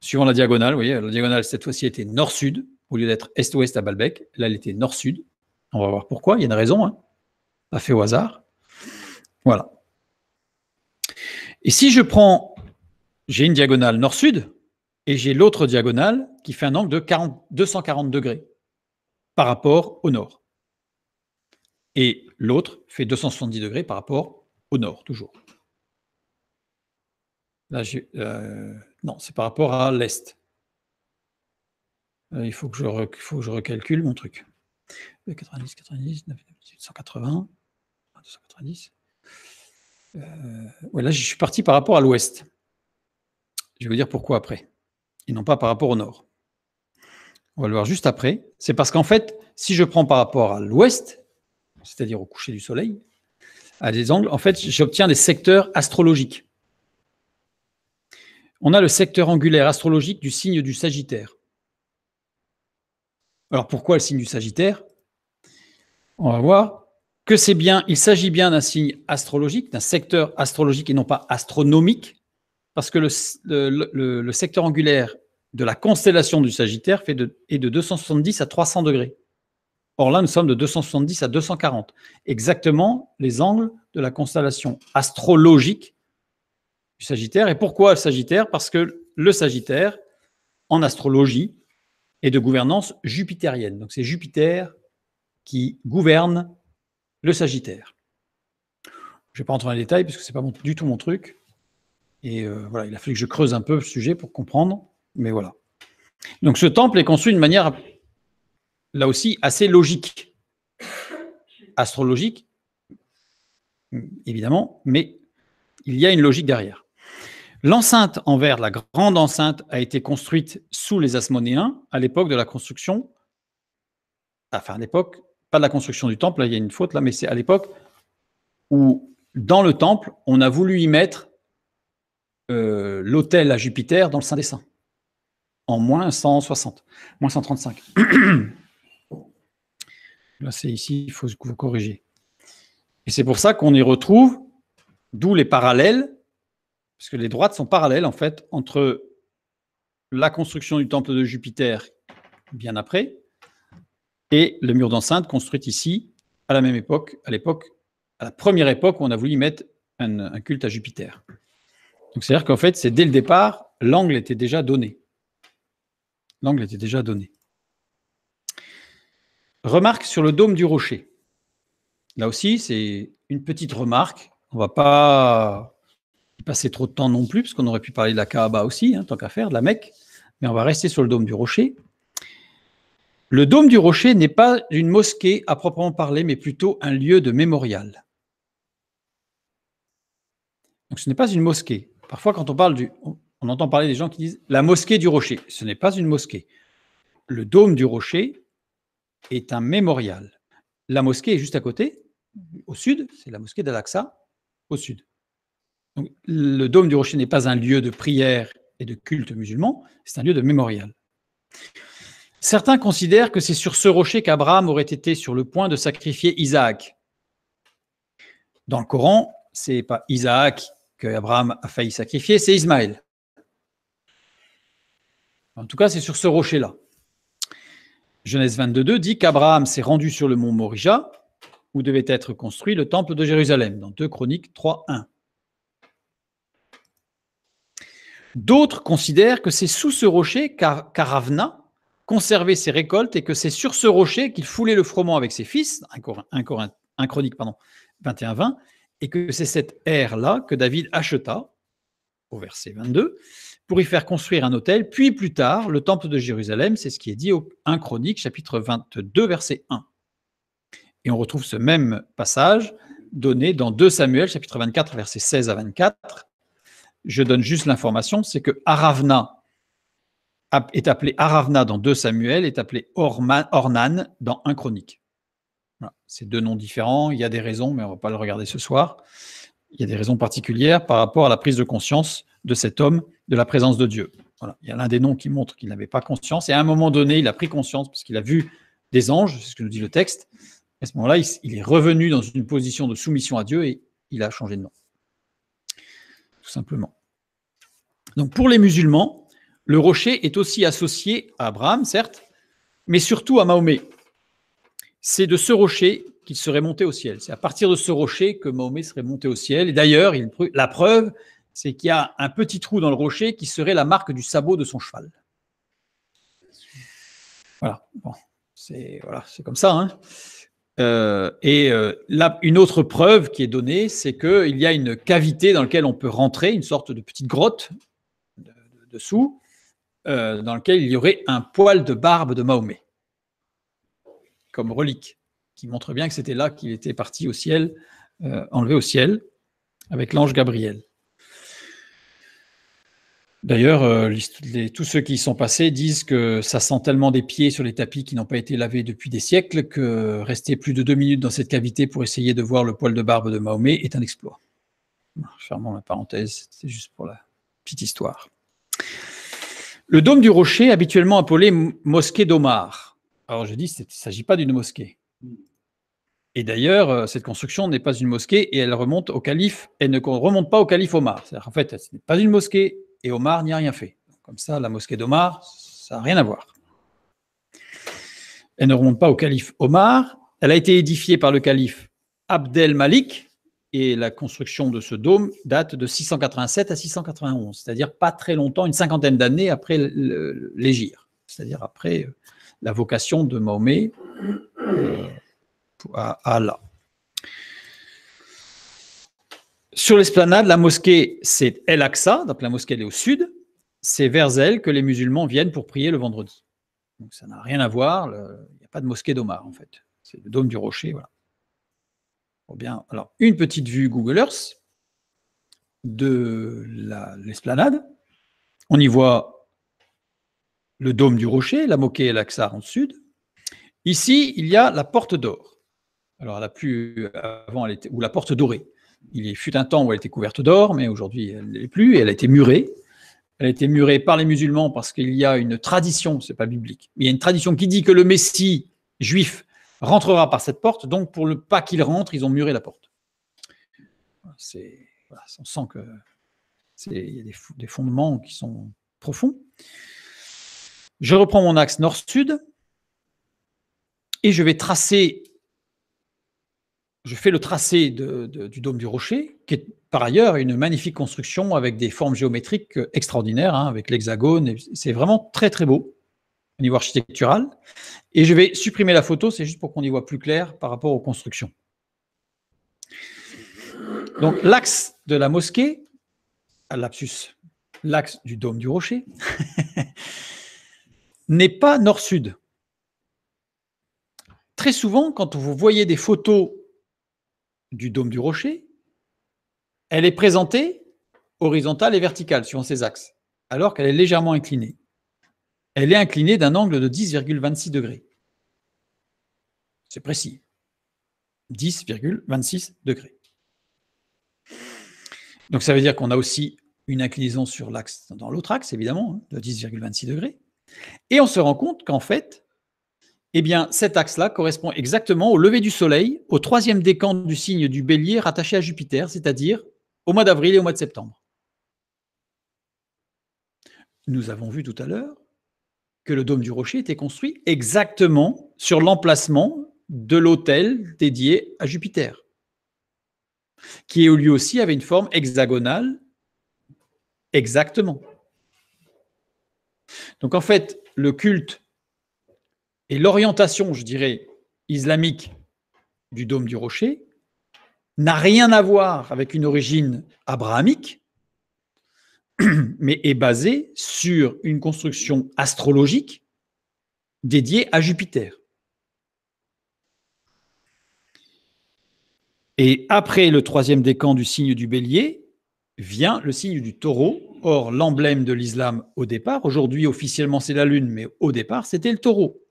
suivant la diagonale, vous voyez, la diagonale cette fois-ci était nord-sud, au lieu d'être est-ouest à Balbec, là elle était nord-sud. On va voir pourquoi, il y a une raison, hein. pas fait au hasard. Voilà. Et si je prends, j'ai une diagonale nord-sud et j'ai l'autre diagonale qui fait un angle de 240 degrés par rapport au nord. Et l'autre fait 270 degrés par rapport au nord, toujours. Là, euh, non, c'est par rapport à l'est. Euh, il faut que, je faut que je recalcule mon truc. 90, 90, 90 180, 290. là, je suis parti par rapport à l'ouest. Je vais vous dire pourquoi après, et non pas par rapport au nord. On va le voir juste après. C'est parce qu'en fait, si je prends par rapport à l'ouest, c'est-à-dire au coucher du soleil, à des angles, en fait, j'obtiens des secteurs astrologiques. On a le secteur angulaire astrologique du signe du Sagittaire. Alors pourquoi le signe du Sagittaire On va voir que c'est bien, il s'agit bien d'un signe astrologique, d'un secteur astrologique et non pas astronomique, parce que le, secteur angulaire de la constellation du Sagittaire fait est de 270 à 300 degrés. Or là, nous sommes de 270 à 240, exactement les angles de la constellation astrologique du Sagittaire. Et pourquoi le Sagittaire Parce que le Sagittaire, en astrologie, est de gouvernance jupitérienne. Donc c'est Jupiter qui gouverne le Sagittaire. Je ne vais pas rentrer dans les détails puisque que ce n'est pas du tout mon truc. Et euh, voilà, il a fallu que je creuse un peu le sujet pour comprendre. Mais voilà. Donc ce temple est conçu d'une manière là aussi, assez logique. Astrologique, évidemment, mais il y a une logique derrière. L'enceinte en verre, la grande enceinte, a été construite sous les Asmonéens à l'époque de la construction, enfin à l'époque, pas de la construction du temple, là, il y a une faute là, mais c'est à l'époque où dans le temple, on a voulu y mettre euh, l'autel à Jupiter dans le Saint des Saints, en moins 160, moins 135. [CLEARS THROAT] Là, c'est ici, il faut que vous corriger. Et c'est pour ça qu'on y retrouve, d'où les parallèles, parce que les droites sont parallèles en fait entre la construction du temple de Jupiter bien après et le mur d'enceinte construit ici à la même époque, à l'époque, à la première époque où on a voulu y mettre un, un culte à Jupiter. Donc c'est-à-dire qu'en fait, c'est dès le départ, l'angle était déjà donné. L'angle était déjà donné. Remarque sur le dôme du rocher. Là aussi, c'est une petite remarque. On ne va pas passer trop de temps non plus, parce qu'on aurait pu parler de la Kaaba aussi, hein, tant qu'à faire, de la Mecque. Mais on va rester sur le dôme du rocher. Le dôme du rocher n'est pas une mosquée à proprement parler, mais plutôt un lieu de mémorial. Donc ce n'est pas une mosquée. Parfois, quand on parle du. On entend parler des gens qui disent la mosquée du rocher. Ce n'est pas une mosquée. Le dôme du rocher est un mémorial. La mosquée est juste à côté, au sud, c'est la mosquée d'Al-Aqsa, au sud. le dôme du rocher n'est pas un lieu de prière et de culte musulman, c'est un lieu de mémorial. Certains considèrent que c'est sur ce rocher qu'Abraham aurait été sur le point de sacrifier Isaac. Dans le Coran, c'est pas Isaac que Abraham a failli sacrifier, c'est Ismaël. En tout cas, c'est sur ce rocher-là. Genèse 22.2 dit qu'Abraham s'est rendu sur le mont Morija, où devait être construit le temple de Jérusalem, dans 2 Chroniques 3.1. D'autres considèrent que c'est sous ce rocher qu'Aravna conservait ses récoltes et que c'est sur ce rocher qu'il foulait le froment avec ses fils, 1 Chronique 21-20, et que c'est cette ère-là que David acheta, au verset 22, pour y faire construire un hôtel, puis plus tard le temple de Jérusalem, c'est ce qui est dit au 1 Chronique chapitre 22 verset 1. Et on retrouve ce même passage donné dans 2 Samuel chapitre 24 verset 16 à 24. Je donne juste l'information, c'est que Aravna est appelé Aravna dans 2 Samuel, est appelé Ornan dans 1 Chronique. C'est deux noms différents, il y a des raisons, mais on ne va pas le regarder ce soir il y a des raisons particulières par rapport à la prise de conscience de cet homme de la présence de Dieu. Il y a l'un des noms qui montre qu'il n'avait pas conscience, et à un moment donné, il a pris conscience parce qu'il a vu des anges, c'est ce que nous dit le texte. À ce moment-là, il est revenu dans une position de soumission à Dieu et il a changé de nom. Tout simplement. Donc pour les musulmans, le rocher est aussi associé à Abraham, certes, mais surtout à Mahomet c'est de ce rocher qu'il serait monté au ciel. C'est à partir de ce rocher que Mahomet serait monté au ciel. Et d'ailleurs, la preuve, c'est qu'il y a un petit trou dans le rocher qui serait la marque du sabot de son cheval. Voilà, c'est voilà, comme ça. Hein. Euh, et euh, là, une autre preuve qui est donnée, c'est qu'il y a une cavité dans laquelle on peut rentrer, une sorte de petite grotte dessous, euh, dans laquelle il y aurait un poil de barbe de Mahomet comme relique, qui montre bien que c'était là qu'il était parti au ciel, euh, enlevé au ciel, avec l'ange Gabriel. D'ailleurs, euh, tous ceux qui y sont passés disent que ça sent tellement des pieds sur les tapis qui n'ont pas été lavés depuis des siècles que rester plus de deux minutes dans cette cavité pour essayer de voir le poil de barbe de Mahomet est un exploit. Fermons la parenthèse, c'est juste pour la petite histoire. Le dôme du rocher, habituellement appelé mosquée d'Omar, alors je dis, il ne s'agit pas d'une mosquée. Mm. Et d'ailleurs, euh, cette construction n'est pas une mosquée et elle remonte au calife, elle ne remonte pas au calife Omar. en fait, ce n'est pas une mosquée et Omar n'y a rien fait. Comme ça, la mosquée d'Omar, ça n'a rien à voir. Elle ne remonte pas au calife Omar. Elle a été édifiée par le calife Abdel Malik et la construction de ce dôme date de 687 à 691, c'est-à-dire pas très longtemps, une cinquantaine d'années après l'Égir, c'est-à-dire après euh, la vocation de Mahomet euh, à Allah. Sur l'esplanade, la mosquée, c'est El Aqsa, donc la mosquée elle est au sud. C'est vers elle que les musulmans viennent pour prier le vendredi. Donc ça n'a rien à voir, il n'y a pas de mosquée d'Omar en fait. C'est le dôme du rocher, voilà. Bien, alors une petite vue Google Earth de l'esplanade. On y voit le dôme du rocher, la Moquée et l'axar en sud. Ici, il y a la porte d'or. Alors, la plus avant, elle ou la porte dorée. Il fut un temps où elle était couverte d'or, mais aujourd'hui, elle n'est plus. Et elle a été murée. Elle a été murée par les musulmans parce qu'il y a une tradition, ce n'est pas biblique, mais il y a une tradition qui dit que le Messie juif rentrera par cette porte. Donc, pour le pas qu'il rentre, ils ont muré la porte. on sent que il y a des fondements qui sont profonds. Je reprends mon axe nord-sud et je vais tracer, je fais le tracé du dôme du rocher, qui est par ailleurs une magnifique construction avec des formes géométriques extraordinaires, hein, avec l'hexagone. C'est vraiment très très beau au niveau architectural. Et je vais supprimer la photo, c'est juste pour qu'on y voit plus clair par rapport aux constructions. Donc l'axe de la mosquée, à lapsus, l'axe du dôme du rocher, [LAUGHS] n'est pas nord-sud. Très souvent, quand vous voyez des photos du dôme du rocher, elle est présentée horizontale et verticale sur ses axes, alors qu'elle est légèrement inclinée. Elle est inclinée d'un angle de 10,26 degrés. C'est précis. 10,26 degrés. Donc ça veut dire qu'on a aussi une inclinaison sur l'axe, dans l'autre axe évidemment, hein, de 10,26 degrés. Et on se rend compte qu'en fait, eh cet axe-là correspond exactement au lever du Soleil, au troisième décan du signe du Bélier rattaché à Jupiter, c'est-à-dire au mois d'avril et au mois de septembre. Nous avons vu tout à l'heure que le dôme du rocher était construit exactement sur l'emplacement de l'autel dédié à Jupiter, qui lui aussi avait une forme hexagonale exactement. Donc en fait, le culte et l'orientation, je dirais, islamique du dôme du rocher n'a rien à voir avec une origine abrahamique, [CLEARS THROAT] mais est basée sur une construction astrologique dédiée à Jupiter. Et après le troisième décan du signe du bélier, vient le signe du taureau, Or, l'emblème de l'islam au départ, aujourd'hui officiellement c'est la lune, mais au départ c'était le taureau.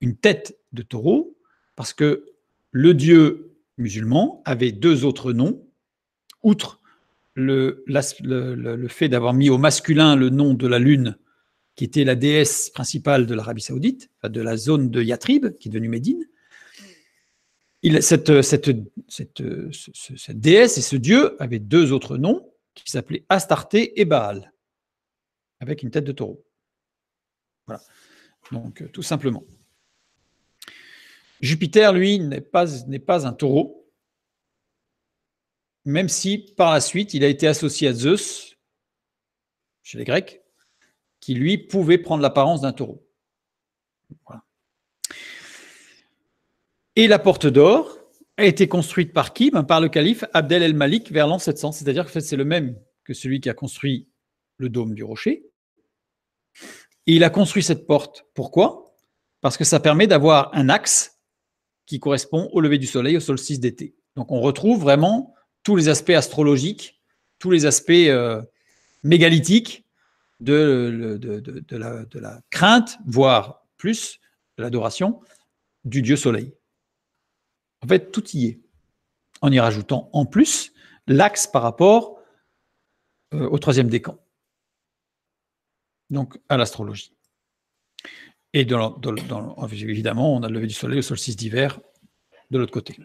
Une tête de taureau, parce que le dieu musulman avait deux autres noms, outre le, fait d'avoir mis au masculin le nom de la lune, qui était la déesse principale de l'Arabie saoudite, de la zone de Yatrib, qui est devenue Médine. cette déesse et ce dieu avaient deux autres noms, qui s'appelait Astarté et Baal, avec une tête de taureau. Voilà. Donc, euh, tout simplement. Jupiter, lui, n'est pas, pas, un taureau, même si par la suite, il a été associé à Zeus, chez les Grecs, qui, lui, pouvait prendre l'apparence d'un taureau. Et la porte d'or, a été construite par qui ben, Par le calife Abdel el-Malik vers l'an 700. C'est-à-dire que c'est le même que celui qui a construit le dôme du rocher. Et il a construit cette porte. Pourquoi Parce que ça permet d'avoir un axe qui correspond au lever du soleil, au solstice d'été. Donc on retrouve vraiment tous les aspects astrologiques, tous les aspects euh, mégalithiques de, la, de la crainte, voire plus, de l'adoration du dieu soleil. En fait, tout y est. En y rajoutant en plus l'axe par rapport euh, au troisième décan. Donc, à l'astrologie. Et évidemment, on a le lever du soleil, le solstice d'hiver de l'autre côté.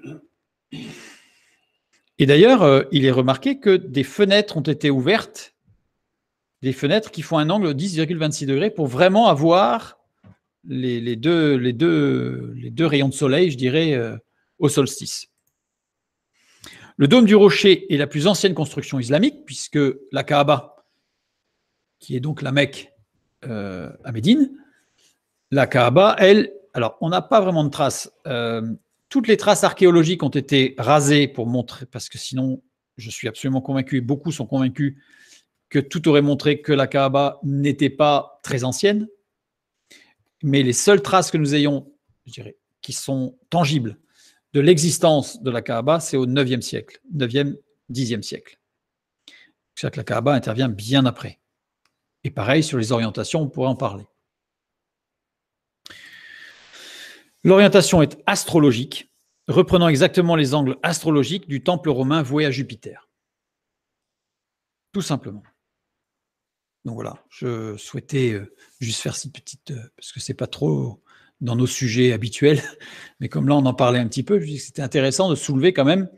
Et d'ailleurs, euh, il est remarqué que des fenêtres ont été ouvertes, des fenêtres qui font un angle de 10,26 degrés pour vraiment avoir les, deux, rayons de soleil, je dirais, euh, au solstice. Le dôme du rocher est la plus ancienne construction islamique, puisque la Kaaba, qui est donc la Mecque euh, à Médine, la Kaaba, elle, alors on n'a pas vraiment de traces. Euh, toutes les traces archéologiques ont été rasées pour montrer, parce que sinon, je suis absolument convaincu, et beaucoup sont convaincus, que tout aurait montré que la Kaaba n'était pas très ancienne. Mais les seules traces que nous ayons, je dirais, qui sont tangibles, de l'existence de la Kaaba, c'est au 9e siècle, 9e, 10e siècle. C'est-à-dire que la Kaaba intervient bien après. Et pareil, sur les orientations, on pourrait en parler. L'orientation est astrologique, reprenant exactement les angles astrologiques du temple romain voué à Jupiter. Tout simplement. Donc voilà, je souhaitais euh, juste faire cette petite, euh, parce que c'est pas trop dans nos sujets habituels, [LAUGHS] mais comme là on en parlait un petit peu, c'était intéressant de soulever quand même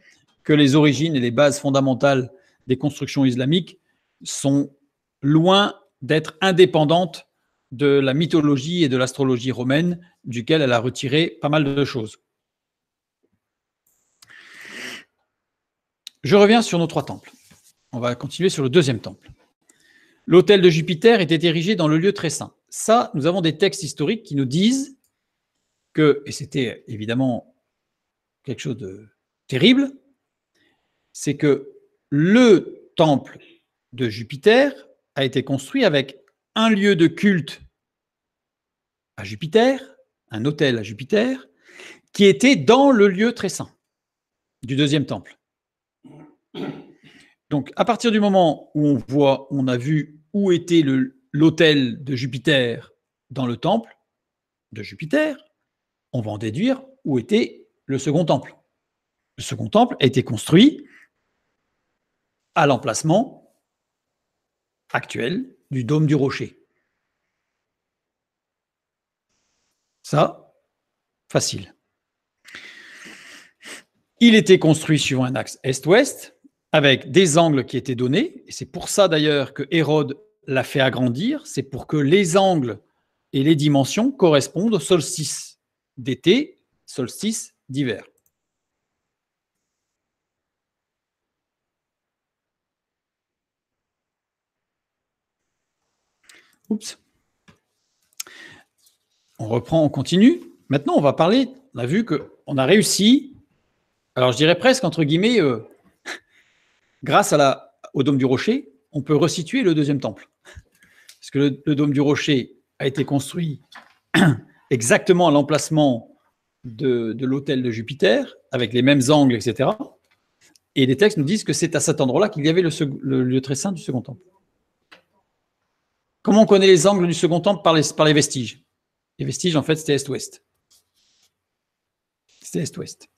que les origines et les bases fondamentales des constructions islamiques sont loin d'être indépendantes de la mythologie et de l'astrologie romaine, duquel elle a retiré pas mal de choses. Je reviens sur nos trois temples. On va continuer sur le deuxième temple. L'autel de Jupiter était érigé dans le lieu très saint. Ça, nous avons des textes historiques qui nous disent et c'était évidemment quelque chose de terrible, c'est que le temple de Jupiter a été construit avec un lieu de culte à Jupiter, un hôtel à Jupiter, qui était dans le lieu très saint du deuxième temple. Donc, à partir du moment où on voit, on a vu où était l'hôtel de Jupiter dans le temple de Jupiter, on va en déduire où était le second temple. Le second temple a été construit à l'emplacement actuel du dôme du rocher. Ça, facile. Il était construit suivant un axe est-ouest, avec des angles qui étaient donnés, et c'est pour ça d'ailleurs que Hérode l'a fait agrandir, c'est pour que les angles et les dimensions correspondent au solstice d'été, solstice d'hiver. Oups. On reprend, on continue. Maintenant, on va parler. On a vu qu'on a réussi, alors je dirais presque entre guillemets, euh, [LAUGHS] grâce à la, au dôme du rocher, on peut resituer le deuxième temple. Parce que le dôme du rocher a été construit [CLEARS THROAT] exactement à l'emplacement de, l'autel l'hôtel de Jupiter, avec les mêmes angles, etc. Et les textes nous disent que c'est à cet endroit-là qu'il y avait le, lieu très saint du second temple. Comment on connaît les angles du second temple par les, par les vestiges Les vestiges, en fait, c'était est-ouest. C'était est-ouest.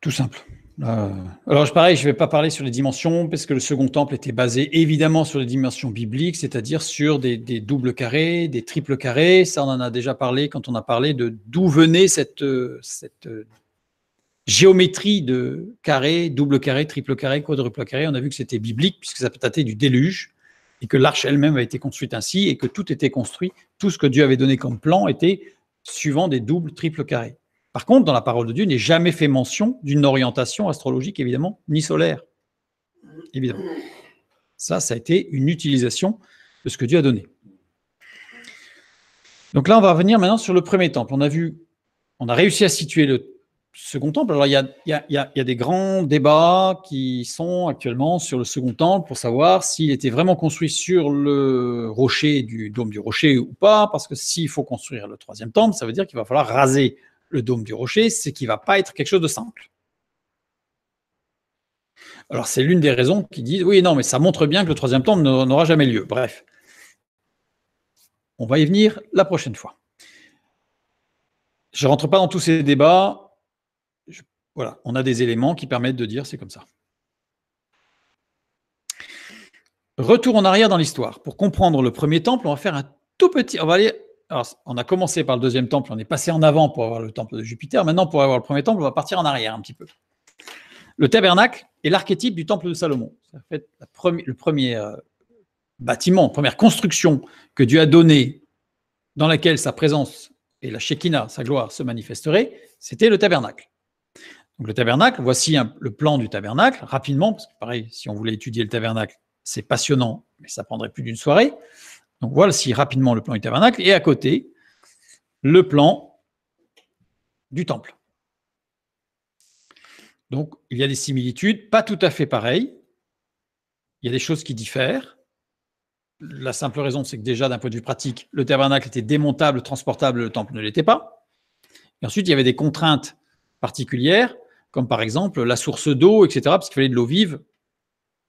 Tout simple. Euh, alors, je, pareil, je ne vais pas parler sur les dimensions, parce que le second temple était basé évidemment sur les dimensions bibliques, c'est-à-dire sur des, doubles carrés, des triples carrés. Ça, on en a déjà parlé quand on a parlé de d'où venait cette, géométrie de carrés, double carré, triple carré, quadruple carré. On a vu que c'était biblique, puisque ça peut être du déluge, et que l'arche elle-même a été construite ainsi, et que tout était construit, tout ce que Dieu avait donné comme plan était suivant des doubles, triples carrés. Par contre, dans la parole de Dieu, n'est jamais fait mention d'une orientation astrologique, évidemment, ni solaire. Évidemment. Ça, ça a été une utilisation de ce que Dieu a donné. Donc là, on va revenir maintenant sur le premier temple. On a vu, on a réussi à situer le second temple. Alors, il y a, il y a des grands débats qui sont actuellement sur le second temple pour savoir s'il était vraiment construit sur le rocher du dôme du rocher ou pas, parce que s'il faut construire le troisième temple, ça veut dire qu'il va falloir raser le dôme du rocher, c'est qu'il ne va pas être quelque chose de simple. Alors c'est l'une des raisons qui disent, oui, non, mais ça montre bien que le troisième temple n'aura jamais lieu. Bref, on va y venir la prochaine fois. Je ne rentre pas dans tous ces débats. voilà, on a des éléments qui permettent de dire c'est comme ça. Retour en arrière dans l'histoire. Pour comprendre le premier temple, on va faire un tout petit. On va aller on a commencé par le deuxième temple, on est passé en avant pour avoir le temple de Jupiter. Maintenant, pour avoir le premier temple, on va partir en arrière un petit peu. Le tabernacle est l'archétype du temple de Salomon. Ça fait le premier euh, bâtiment, première construction que Dieu a donnée, dans laquelle sa présence et la Shekinah, sa gloire, se manifesterait. c'était le tabernacle. Donc le tabernacle, voici le plan du tabernacle, rapidement, parce que pareil, si on voulait étudier le tabernacle, c'est passionnant, mais ça prendrait plus d'une soirée. Donc si rapidement le plan du tabernacle et à côté, le plan du temple. Donc il y a des similitudes, pas tout à fait pareilles. Il y a des choses qui diffèrent. La simple raison, c'est que déjà, d'un point de vue pratique, le tabernacle était démontable, transportable, le temple ne l'était pas. Et ensuite, il y avait des contraintes particulières, comme par exemple la source d'eau, etc., parce qu'il fallait de l'eau vive.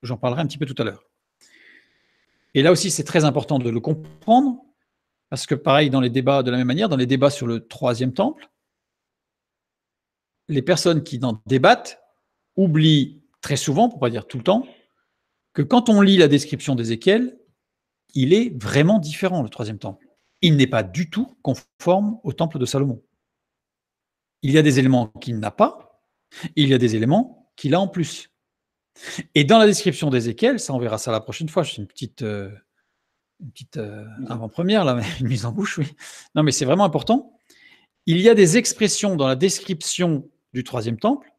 J'en parlerai un petit peu tout à l'heure. Et là aussi, c'est très important de le comprendre, parce que pareil, dans les débats, de la même manière, dans les débats sur le troisième temple, les personnes qui en débattent oublient très souvent, pour pas dire tout le temps, que quand on lit la description d'Ézéchiel, il est vraiment différent, le troisième temple. Il n'est pas du tout conforme au temple de Salomon. Il y a des éléments qu'il n'a pas, il y a des éléments qu'il a en plus. Et dans la description d'Ézéchiel, ça on verra ça la prochaine fois, c'est une petite, euh, euh, avant-première, [LAUGHS] une mise en bouche, oui. Non, mais c'est vraiment important. Il y a des expressions dans la description du troisième temple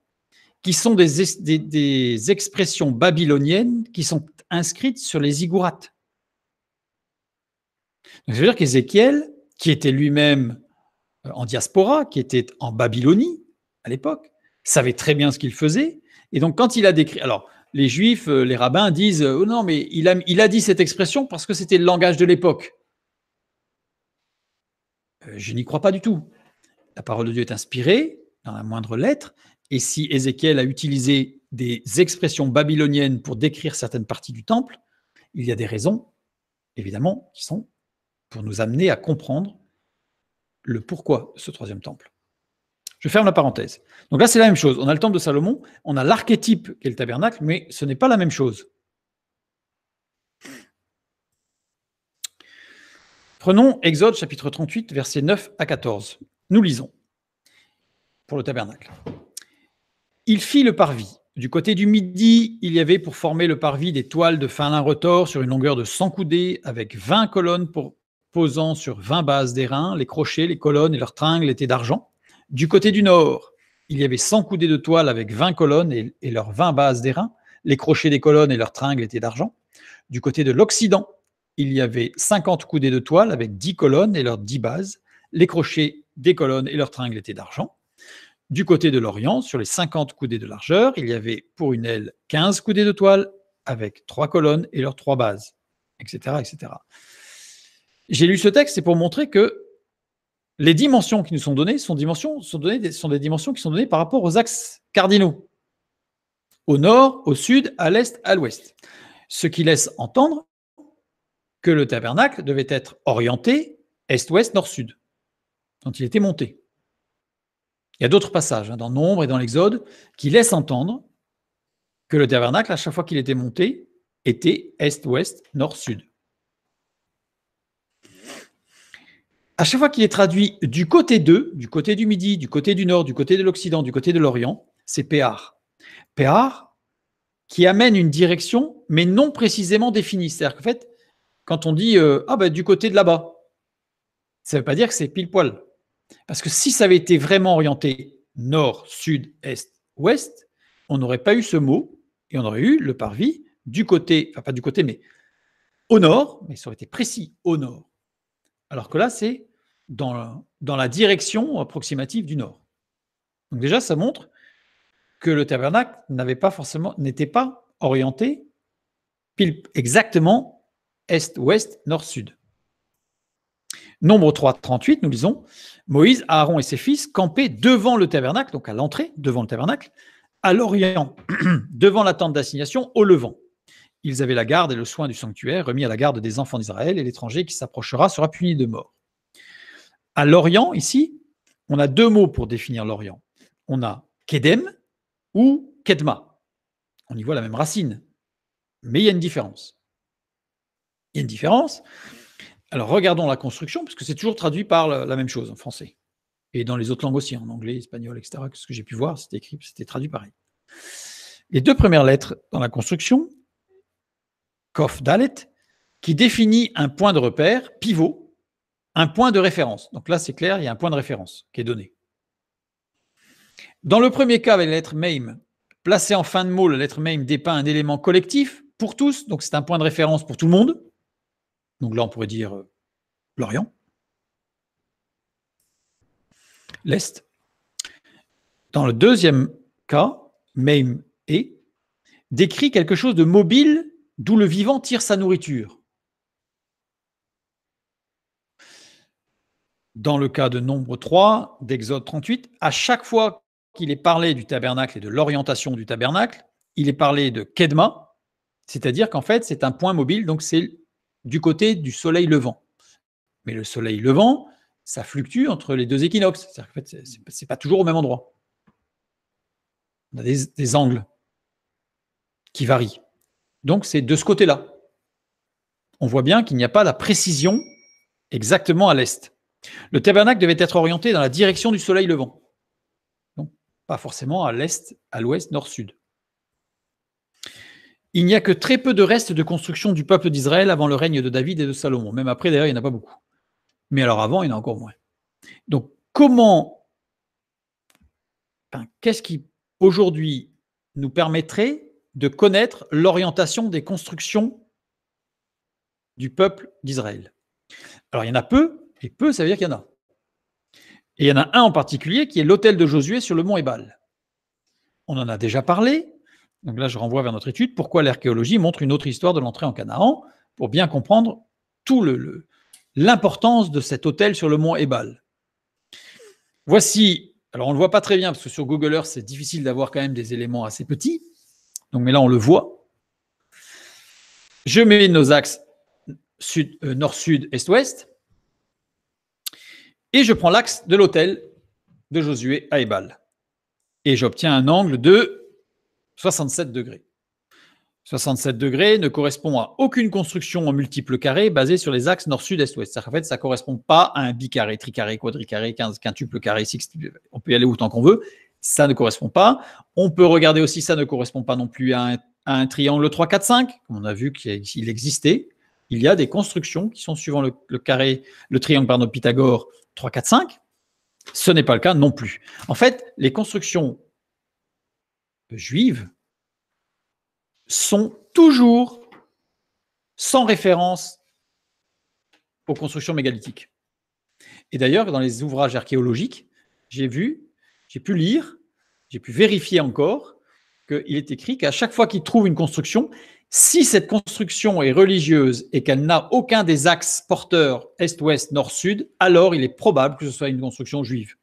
qui sont des, des expressions babyloniennes qui sont inscrites sur les igourates. Donc, ça veut dire qu'Ézéchiel, qui était lui-même euh, en diaspora, qui était en Babylonie à l'époque, savait très bien ce qu'il faisait, et donc, quand il a décrit. Alors, les juifs, euh, les rabbins disent oh non, mais il a, il a dit cette expression parce que c'était le langage de l'époque. Euh, je n'y crois pas du tout. La parole de Dieu est inspirée dans la moindre lettre. Et si Ézéchiel a utilisé des expressions babyloniennes pour décrire certaines parties du temple, il y a des raisons, évidemment, qui sont pour nous amener à comprendre le pourquoi ce troisième temple. Je ferme la parenthèse. Donc là, c'est la même chose. On a le temple de Salomon, on a l'archétype qui est le tabernacle, mais ce n'est pas la même chose. Prenons Exode chapitre 38, versets 9 à 14. Nous lisons pour le tabernacle. Il fit le parvis. Du côté du midi, il y avait pour former le parvis des toiles de fin lin retors sur une longueur de 100 coudées, avec 20 colonnes posant sur 20 bases d'airain. Les crochets, les colonnes et leurs tringles étaient d'argent. Du côté du nord, il y avait 100 coudées de toile avec 20 colonnes et, leurs 20 bases d'airain. Les crochets des colonnes et leurs tringles étaient d'argent. Du côté de l'Occident, il y avait 50 coudées de toile avec 10 colonnes et leurs 10 bases. Les crochets des colonnes et leurs tringles étaient d'argent. Du côté de l'Orient, sur les 50 coudées de largeur, il y avait pour une aile 15 coudées de toile avec 3 colonnes et leurs 3 bases, etc. etc. J'ai lu ce texte, c'est pour montrer que les dimensions qui nous sont données sont, des dimensions qui sont données par rapport aux axes cardinaux, au nord, au sud, à l'est, à l'ouest. Ce qui laisse entendre que le tabernacle devait être orienté est-ouest, nord-sud, quand il était monté. Il y a d'autres passages hein, dans Nombre et dans l'Exode qui laissent entendre que le tabernacle, à chaque fois qu'il était monté, était est-ouest, nord-sud. à chaque fois qu'il est traduit du côté 2, du côté du Midi, du côté du Nord, du côté de l'Occident, du côté de l'Orient, c'est Péar. Péar qui amène une direction, mais non précisément définie. C'est-à-dire qu'en fait, quand on dit euh, ah bah, du côté de là-bas, ça ne veut pas dire que c'est pile poil. Parce que si ça avait été vraiment orienté nord, sud, est, ouest, on n'aurait pas eu ce mot et on aurait eu le parvis du côté, enfin pas du côté, mais au nord, mais ça aurait été précis, au nord. Alors que là, c'est dans, la direction approximative du nord. Donc déjà, ça montre que le tabernacle n'avait pas forcément, n'était pas orienté pile exactement est-ouest, nord-sud. Nombre 3, 38, nous lisons Moïse, Aaron et ses fils campaient devant le tabernacle, donc à l'entrée, devant le tabernacle, à l'Orient, [CLEARS THROAT] devant la tente d'assignation, au Levant. Ils avaient la garde et le soin du sanctuaire remis à la garde des enfants d'Israël, et l'étranger qui s'approchera sera puni de mort. À l'Orient, ici, on a deux mots pour définir l'Orient. On a Kedem ou Kedma. On y voit la même racine, mais il y a une différence. Il y a une différence. Alors regardons la construction, puisque c'est toujours traduit par la même chose en français. Et dans les autres langues aussi, en anglais, espagnol, etc. Ce que j'ai pu voir, c'était écrit, c'était traduit pareil. Les deux premières lettres dans la construction, Kof Dalet, qui définit un point de repère, pivot, un point de référence. Donc là, c'est clair, il y a un point de référence qui est donné. Dans le premier cas, avec la lettre MAME, placée en fin de mot, la lettre MAME dépeint un élément collectif pour tous, donc c'est un point de référence pour tout le monde. Donc là, on pourrait dire euh, l'Orient, l'Est. Dans le deuxième cas, MAME et décrit quelque chose de mobile d'où le vivant tire sa nourriture. dans le cas de Nombre 3, d'Exode 38, à chaque fois qu'il est parlé du tabernacle et de l'orientation du tabernacle, il est parlé de Kedma, c'est-à-dire qu'en fait, c'est un point mobile, donc c'est du côté du soleil levant. Mais le soleil levant, ça fluctue entre les deux équinoxes. C'est-à-dire qu'en fait, n'est pas toujours au même endroit. On a des angles qui varient. Donc, c'est de ce côté-là. On voit bien qu'il n'y a pas la précision exactement à l'est. Le tabernacle devait être orienté dans la direction du soleil levant. Donc, pas forcément à l'est, à l'ouest, nord-sud. Il n'y a que très peu de restes de construction du peuple d'Israël avant le règne de David et de Salomon. Même après, d'ailleurs, il n'y en a pas beaucoup. Mais alors avant, il y en a encore moins. Donc, comment. Qu'est-ce qui, aujourd'hui, nous permettrait de connaître l'orientation des constructions du peuple d'Israël Alors, il y en a peu, et peu, ça veut dire qu'il y en a. Et il y en a un en particulier qui est l'hôtel de Josué sur le mont Ébal. On en a déjà parlé. Donc là, je renvoie vers notre étude pourquoi l'archéologie montre une autre histoire de l'entrée en Canaan pour bien comprendre tout le, l'importance de cet hôtel sur le mont Ébal. Voici, alors on ne le voit pas très bien parce que sur Google Earth, c'est difficile d'avoir quand même des éléments assez petits. Donc, mais là, on le voit. Je mets nos axes sud, euh, nord-sud, est-ouest. Et je prends l'axe de l'hôtel de Josué à Ebal. Et j'obtiens un angle de 67 degrés. 67 degrés ne correspond à aucune construction en multiples carrés basée sur les axes nord, sud, est, ouest. En fait, ça ne correspond pas à un bicarré, tricarré, quadricarré, quintuple carré, six, on peut y aller autant qu'on veut. Ça ne correspond pas. On peut regarder aussi, ça ne correspond pas non plus à un, triangle 3, 4, 5. On a vu qu'il existait. Il y a des constructions qui sont suivant le, carré, le triangle de Pythagore 3, 4, 5. Ce n'est pas le cas non plus. En fait, les constructions juives sont toujours sans référence aux constructions mégalithiques. Et d'ailleurs, dans les ouvrages archéologiques, j'ai vu, j'ai pu lire, j'ai pu vérifier encore qu'il est écrit qu'à chaque fois qu'il trouve une construction, si cette construction est religieuse et qu'elle n'a aucun des axes porteurs est-ouest, nord-sud, alors il est probable que ce soit une construction juive.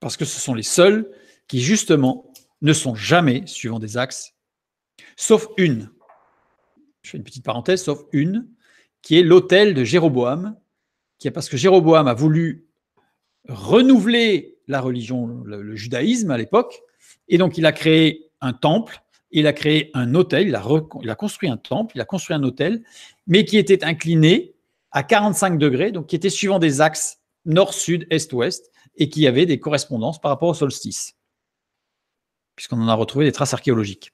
Parce que ce sont les seuls qui, justement, ne sont jamais suivant des axes, sauf une. Je fais une petite parenthèse, sauf une, qui est l'hôtel de Jéroboam, qui est parce que Jéroboam a voulu renouveler la religion, le judaïsme à l'époque, et donc il a créé un temple il a créé un hôtel, il a, construit un temple, il a construit un hôtel, mais qui était incliné à 45 degrés, donc qui était suivant des axes nord-sud, est-ouest, et qui avait des correspondances par rapport au solstice, puisqu'on en a retrouvé des traces archéologiques.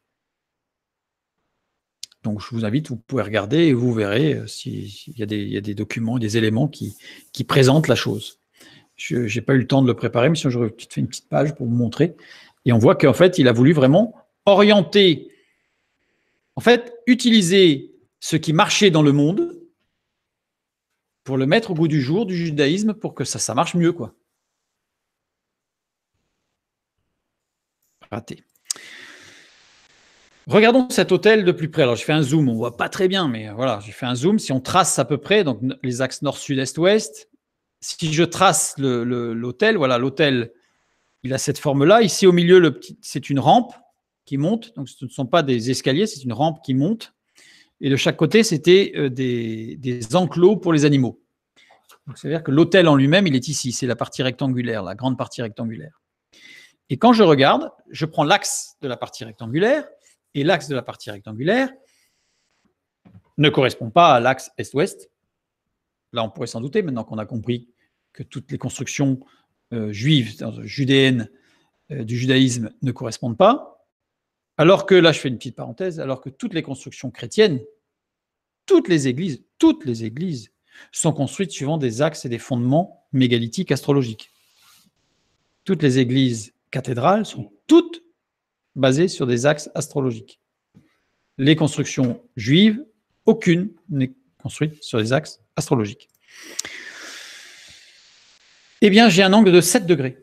Donc je vous invite, vous pouvez regarder et vous verrez euh, s'il y, a des documents, des éléments qui, présentent la chose. Je n'ai pas eu le temps de le préparer, mais si j'aurais fait une petite page pour vous montrer. Et on voit qu'en fait, il a voulu vraiment orienter, en fait, utiliser ce qui marchait dans le monde pour le mettre au goût du jour du judaïsme pour que ça, ça marche mieux, quoi. Raté. Regardons cet hôtel de plus près. Alors, je fais un zoom, on voit pas très bien, mais voilà, j'ai fait un zoom. Si on trace à peu près, donc les axes nord, sud, est, ouest, si je trace l'hôtel, voilà, l'hôtel, il a cette forme-là. Ici, au milieu, c'est une rampe qui monte. Donc, ce ne sont pas des escaliers, c'est une rampe qui monte. Et de chaque côté, c'était euh, des, enclos pour les animaux. c'est-à-dire que l'hôtel en lui-même, il est ici. C'est la partie rectangulaire, la grande partie rectangulaire. Et quand je regarde, je prends l'axe de la partie rectangulaire et l'axe de la partie rectangulaire ne correspond pas à l'axe est-ouest. Là, on pourrait s'en douter maintenant qu'on a compris que toutes les constructions euh, juives, euh, judéennes, du judaïsme ne correspondent pas. Alors que, là, je fais une petite parenthèse, alors que toutes les constructions chrétiennes, toutes les églises, toutes les églises sont construites suivant des axes et des fondements mégalithiques astrologiques. Toutes les églises cathédrales sont toutes basées sur des axes astrologiques. Les constructions juives, aucune n'est construite sur des axes astrologiques. Eh bien, j'ai un angle de 7 degrés.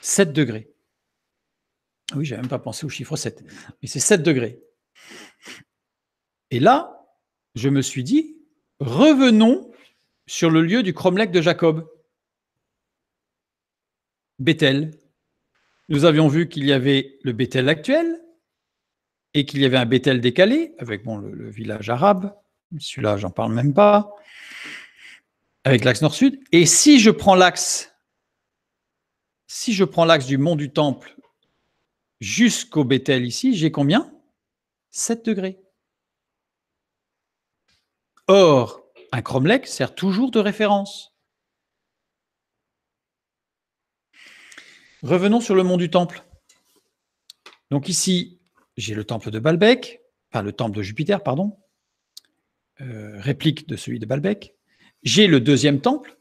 7 degrés. Oui, je n'avais même pas pensé au chiffre 7. Mais c'est 7 degrés. Et là, je me suis dit, revenons sur le lieu du cromlech de Jacob. Bethel. Nous avions vu qu'il y avait le Bethel actuel et qu'il y avait un Bethel décalé avec bon, le, village arabe. Celui-là, j'en parle même pas. Avec l'axe nord-sud. Et si je prends l'axe, si je prends l'axe du mont du Temple jusqu'au Bethel ici, j'ai combien 7 degrés. Or, un cromlech sert toujours de référence. Revenons sur le mont du temple. Donc ici, j'ai le temple de Balbec, enfin le temple de Jupiter, pardon, euh, réplique de celui de Balbec. J'ai le deuxième temple,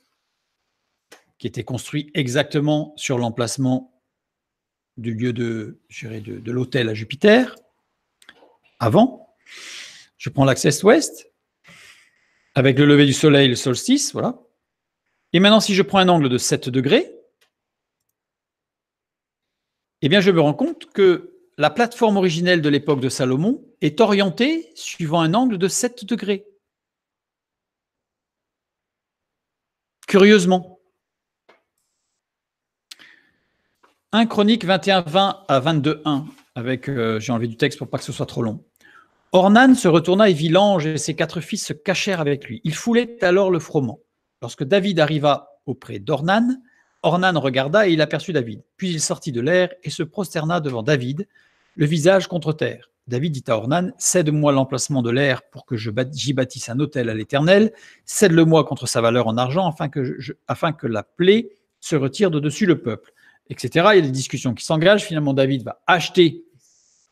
qui était construit exactement sur l'emplacement du lieu de, de, de l'hôtel à Jupiter, avant. Je prends l'axe est-ouest, avec le lever du soleil, le solstice, voilà. Et maintenant, si je prends un angle de 7 degrés, eh bien, je me rends compte que la plateforme originelle de l'époque de Salomon est orientée suivant un angle de 7 degrés. Curieusement. Chronique 21-20 à 22-1, avec euh, j'ai enlevé du texte pour pas que ce soit trop long. Ornan se retourna et vit l'ange et ses quatre fils se cachèrent avec lui. Il foulait alors le froment. Lorsque David arriva auprès d'Ornan, Ornan regarda et il aperçut David. Puis il sortit de l'air et se prosterna devant David, le visage contre terre. David dit à Ornan Cède-moi l'emplacement de l'air pour que j'y bâtisse un hôtel à l'Éternel, cède-le-moi contre sa valeur en argent, afin que, afin que la plaie se retire de dessus le peuple etc. Il y a des discussions qui s'engagent. Finalement, David va acheter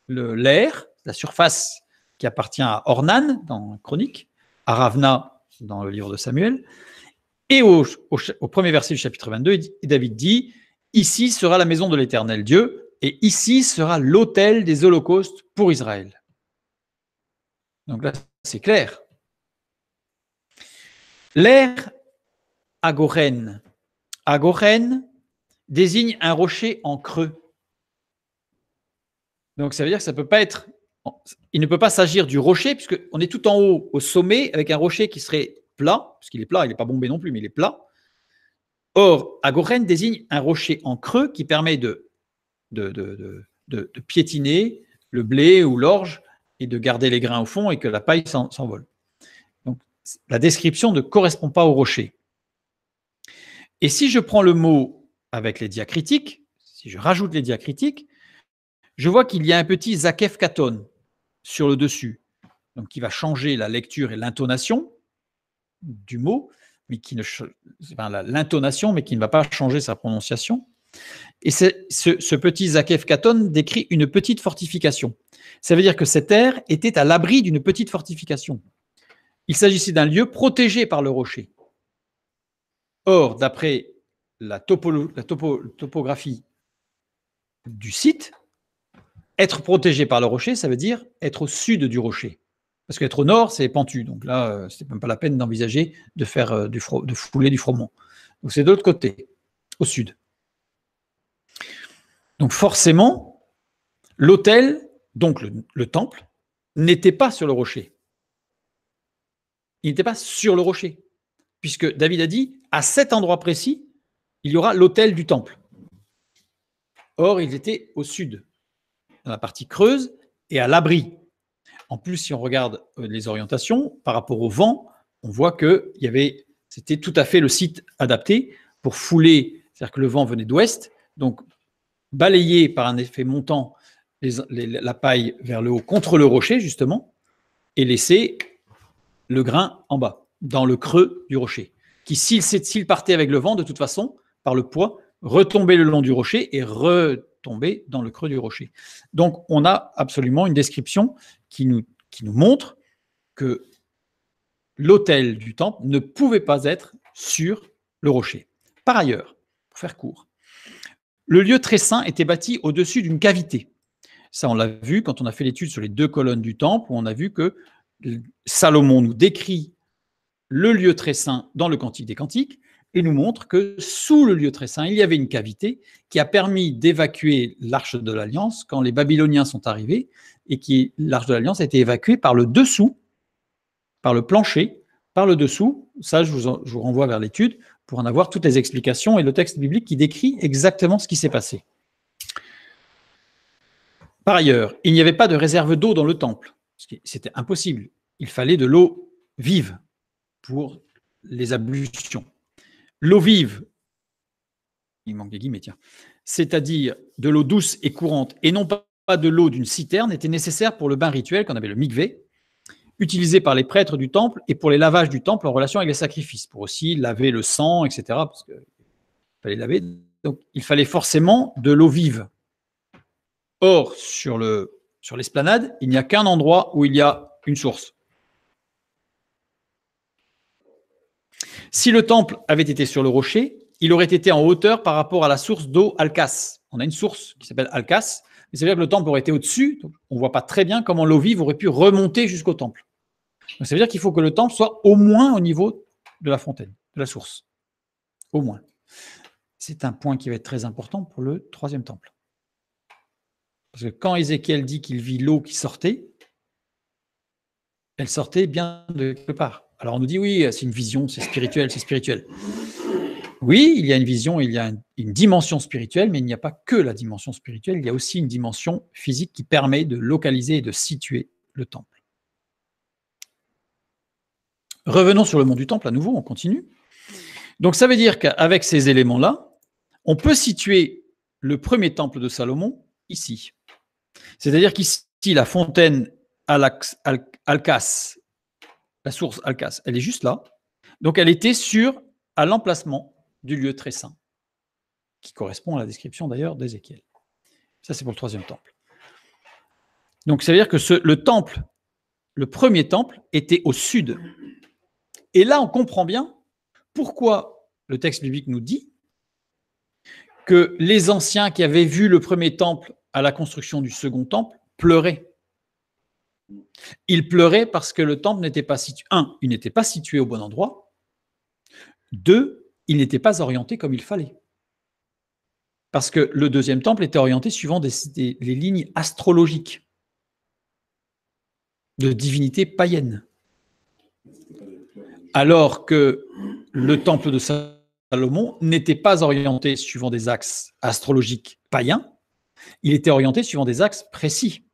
l'air, la surface qui appartient à Ornan dans la Chronique, à Ravna dans le livre de Samuel. Et au, premier verset du chapitre 22, David dit Ici sera la maison de l'éternel Dieu, et ici sera l'autel des holocaustes pour Israël. Donc là, c'est clair. L'air à À Goren désigne un rocher en creux. Donc ça veut dire que ça peut pas être, il ne peut pas s'agir du rocher puisque on est tout en haut au sommet avec un rocher qui serait plat, puisqu'il est plat, il n'est pas bombé non plus, mais il est plat. Or, Agoren désigne un rocher en creux qui permet de, de, de piétiner le blé ou l'orge et de garder les grains au fond et que la paille s'envole. Donc, la description ne correspond pas au rocher. Et si je prends le mot avec les diacritiques, si je rajoute les diacritiques, je vois qu'il y a un petit Zakef Katon sur le dessus, donc qui va changer la lecture et l'intonation du mot, mais qui ne l'intonation, mais qui ne va pas changer sa prononciation. Et ce, ce, petit Zakef Katon décrit une petite fortification. Ça veut dire que cette aire était à l'abri d'une petite fortification. Il s'agissait d'un lieu protégé par le rocher. Or, d'après la, topographie du site, être protégé par le rocher, ça veut dire être au sud du rocher. Parce qu'être au nord, c'est pentu. Donc là, n'est euh, même pas la peine d'envisager de faire euh, du de fouler du froment. Donc c'est de l'autre côté, au sud. Donc forcément, l'autel, donc le temple, n'était pas sur le rocher. Il n'était pas sur le rocher. Puisque David a dit, à cet endroit précis, il y aura l'autel du temple. Or, ils étaient au sud, dans la partie creuse et à l'abri. En plus, si on regarde euh, les orientations par rapport au vent, on voit que c'était tout à fait le site adapté pour fouler, c'est-à-dire que le vent venait d'ouest, donc balayer par un effet montant les, la paille vers le haut contre le rocher, justement, et laisser le grain en bas, dans le creux du rocher, qui, s'il partait avec le vent, de toute façon, par le poids, retomber le long du rocher et retomber dans le creux du rocher. Donc on a absolument une description qui nous, qui nous montre que l'autel du temple ne pouvait pas être sur le rocher. Par ailleurs, pour faire court, le lieu très saint était bâti au-dessus d'une cavité. Ça, on l'a vu quand on a fait l'étude sur les deux colonnes du temple, où on a vu que Salomon nous décrit le lieu très saint dans le Cantique des Cantiques, et nous montre que sous le lieu très saint, il y avait une cavité qui a permis d'évacuer l'arche de l'Alliance quand les Babyloniens sont arrivés et qui l'arche de l'Alliance a été évacuée par le dessous, par le plancher, par le dessous. Ça, je vous, je vous renvoie vers l'étude pour en avoir toutes les explications et le texte biblique qui décrit exactement ce qui s'est passé. Par ailleurs, il n'y avait pas de réserve d'eau dans le temple. C'était impossible. Il fallait de l'eau vive pour les ablutions. L'eau vive, il manque des guillemets, tiens, c'est-à-dire de l'eau douce et courante, et non pas de l'eau d'une citerne, était nécessaire pour le bain rituel qu'on avait le mikvé, utilisé par les prêtres du temple et pour les lavages du temple en relation avec les sacrifices, pour aussi laver le sang, etc., parce fallait laver. Donc, il fallait forcément de l'eau vive. Or, sur l'esplanade, le, sur il n'y a qu'un endroit où il y a une source. Si le temple avait été sur le rocher, il aurait été en hauteur par rapport à la source d'eau Alcas. On a une source qui s'appelle Alcas, mais ça veut dire que le temple aurait été au-dessus. On ne voit pas très bien comment l'eau vive aurait pu remonter jusqu'au temple. Donc, ça veut dire qu'il faut que le temple soit au moins au niveau de la fontaine, de la source. Au moins. C'est un point qui va être très important pour le troisième temple. Parce que quand Ézéchiel dit qu'il vit l'eau qui sortait, elle sortait bien de quelque part. Alors on nous dit oui, c'est une vision, c'est spirituel, c'est spirituel. Oui, il y a une vision, il y a une, dimension spirituelle, mais il n'y a pas que la dimension spirituelle, il y a aussi une dimension physique qui permet de localiser et de situer le temple. Revenons sur le monde du temple à nouveau, on continue. Donc ça veut dire qu'avec ces éléments-là, on peut situer le premier temple de Salomon ici. C'est-à-dire qu'ici, la fontaine Alcas la source Alcas, elle est juste là. Donc elle était sur, à l'emplacement du lieu très saint, qui correspond à la description d'ailleurs d'Ézéchiel. Ça, c'est pour le troisième temple. Donc ça veut dire que ce, le temple, le premier temple, était au sud. Et là, on comprend bien pourquoi le texte biblique nous dit que les anciens qui avaient vu le premier temple à la construction du second temple pleuraient il pleurait parce que le temple n'était pas situé. Un, il n'était pas situé au bon endroit. Deux, il n'était pas orienté comme il fallait. Parce que le deuxième temple était orienté suivant des, les lignes astrologiques de divinités païennes. Alors que le temple de Salomon n'était pas orienté suivant des axes astrologiques païens, il était orienté suivant des axes précis.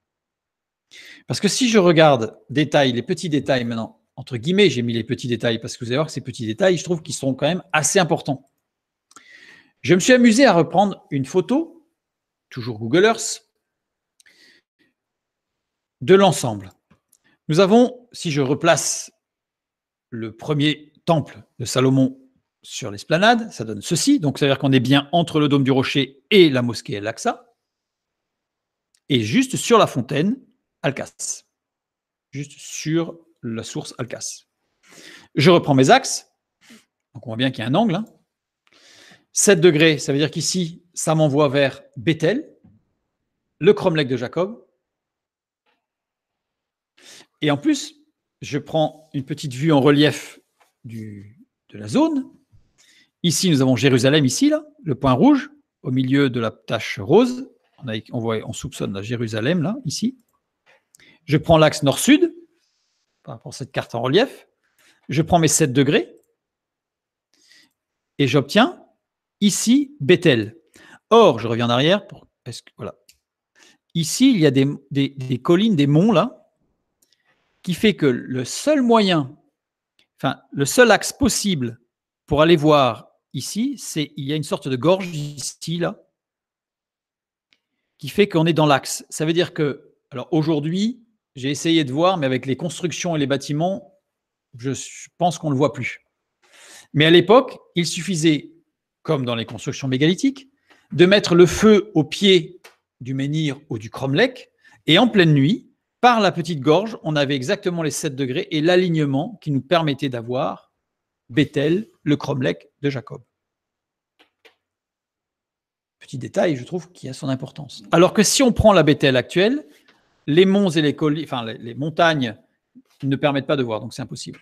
Parce que si je regarde détail, les petits détails maintenant, entre guillemets, j'ai mis les petits détails parce que vous allez voir que ces petits détails, je trouve qu'ils seront quand même assez importants. Je me suis amusé à reprendre une photo, toujours Google Earth, de l'ensemble. Nous avons, si je replace le premier temple de Salomon sur l'esplanade, ça donne ceci. Donc, ça veut dire qu'on est bien entre le dôme du rocher et la mosquée El-Aqsa. Et juste sur la fontaine, Alcas. Juste sur la source Alcas. Je reprends mes axes. Donc on voit bien qu'il y a un angle. 7 hein. degrés, ça veut dire qu'ici, ça m'envoie vers Bethel, le cromlech de Jacob. Et en plus, je prends une petite vue en relief de la zone. Ici, nous avons Jérusalem, ici, là, le point rouge, au milieu de la tache rose. On, on soupçonne la Jérusalem, là, ici. Je prends l'axe nord-sud, par rapport à cette carte en relief. Je prends mes 7 degrés et j'obtiens ici Bethel. Or, je reviens en arrière. Pour... Que... Voilà. Ici, il y a des, collines, des monts là, qui fait que le seul moyen, enfin, le seul axe possible pour aller voir ici, c'est il y a une sorte de gorge ici là, qui fait qu'on est dans l'axe. Ça veut dire que, alors aujourd'hui, j'ai essayé de voir, mais avec les constructions et les bâtiments, je pense qu'on ne le voit plus. Mais à l'époque, il suffisait, comme dans les constructions mégalithiques, de mettre le feu au pied du menhir ou du cromlech, et en pleine nuit, par la petite gorge, on avait exactement les 7 degrés et l'alignement qui nous permettait d'avoir Bethel, le cromlech de Jacob. Petit détail, je trouve, qui a son importance. Alors que si on prend la Bethel actuelle, les monts et les collines, enfin les, montagnes ne permettent pas de voir, donc c'est impossible.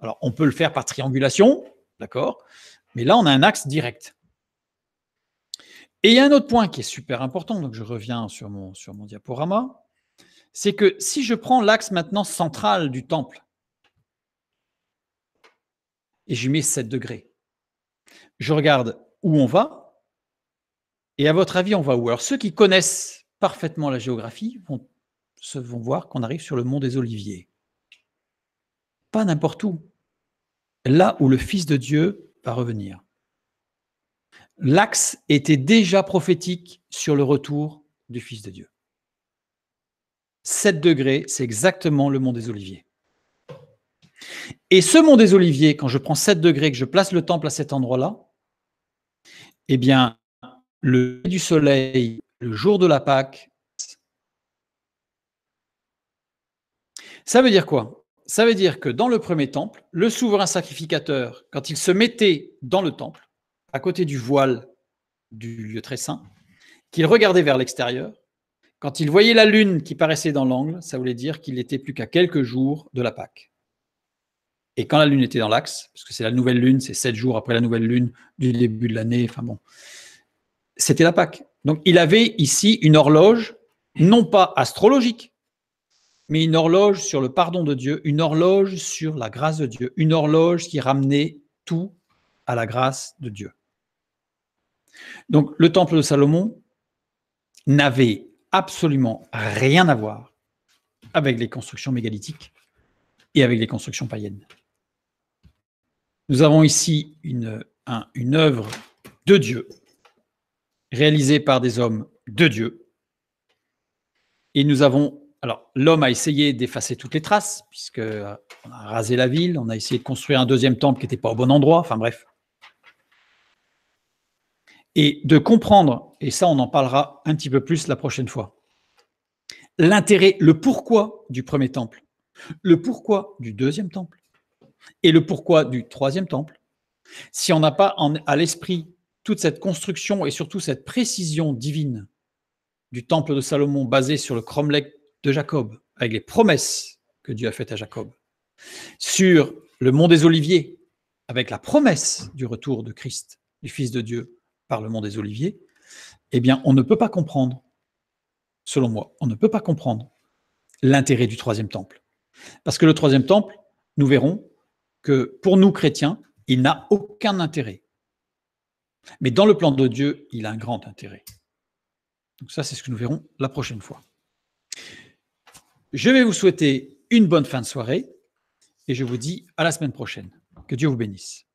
Alors on peut le faire par triangulation, d'accord, mais là on a un axe direct. Et il y a un autre point qui est super important, donc je reviens sur mon, sur mon diaporama, c'est que si je prends l'axe maintenant central du temple et j'y mets 7 degrés, je regarde où on va, et à votre avis, on va où Alors ceux qui connaissent parfaitement la géographie vont, se, vont voir qu'on arrive sur le mont des Oliviers. Pas n'importe où. Là où le Fils de Dieu va revenir. L'axe était déjà prophétique sur le retour du Fils de Dieu. 7 degrés, c'est exactement le mont des Oliviers. Et ce mont des Oliviers, quand je prends 7 degrés et que je place le temple à cet endroit-là, eh bien, le du soleil le jour de la Pâque. Ça veut dire quoi Ça veut dire que dans le premier temple, le souverain sacrificateur, quand il se mettait dans le temple, à côté du voile du lieu très saint, qu'il regardait vers l'extérieur, quand il voyait la lune qui paraissait dans l'angle, ça voulait dire qu'il n'était plus qu'à quelques jours de la Pâque. Et quand la lune était dans l'axe, parce que c'est la nouvelle lune, c'est sept jours après la nouvelle lune du début de l'année, enfin bon, c'était la Pâque. Donc il avait ici une horloge, non pas astrologique, mais une horloge sur le pardon de Dieu, une horloge sur la grâce de Dieu, une horloge qui ramenait tout à la grâce de Dieu. Donc le temple de Salomon n'avait absolument rien à voir avec les constructions mégalithiques et avec les constructions païennes. Nous avons ici une, œuvre de Dieu réalisé par des hommes de Dieu. Et nous avons. Alors, l'homme a essayé d'effacer toutes les traces, puisque euh, a rasé la ville, on a essayé de construire un deuxième temple qui n'était pas au bon endroit, enfin bref. Et de comprendre, et ça on en parlera un petit peu plus la prochaine fois, l'intérêt, le pourquoi du premier temple, le pourquoi du deuxième temple et le pourquoi du troisième temple, si on n'a pas en, à l'esprit toute cette construction et surtout cette précision divine du temple de Salomon basé sur le cromlech de Jacob, avec les promesses que Dieu a faites à Jacob, sur le mont des Oliviers, avec la promesse du retour de Christ, du Fils de Dieu, par le mont des Oliviers, eh bien, on ne peut pas comprendre, selon moi, on ne peut pas comprendre l'intérêt du troisième temple. Parce que le troisième temple, nous verrons que pour nous chrétiens, il n'a aucun intérêt. Mais dans le plan de Dieu, il a un grand intérêt. Donc ça, c'est ce que nous verrons la prochaine fois. Je vais vous souhaiter une bonne fin de soirée et je vous dis à la semaine prochaine. Que Dieu vous bénisse.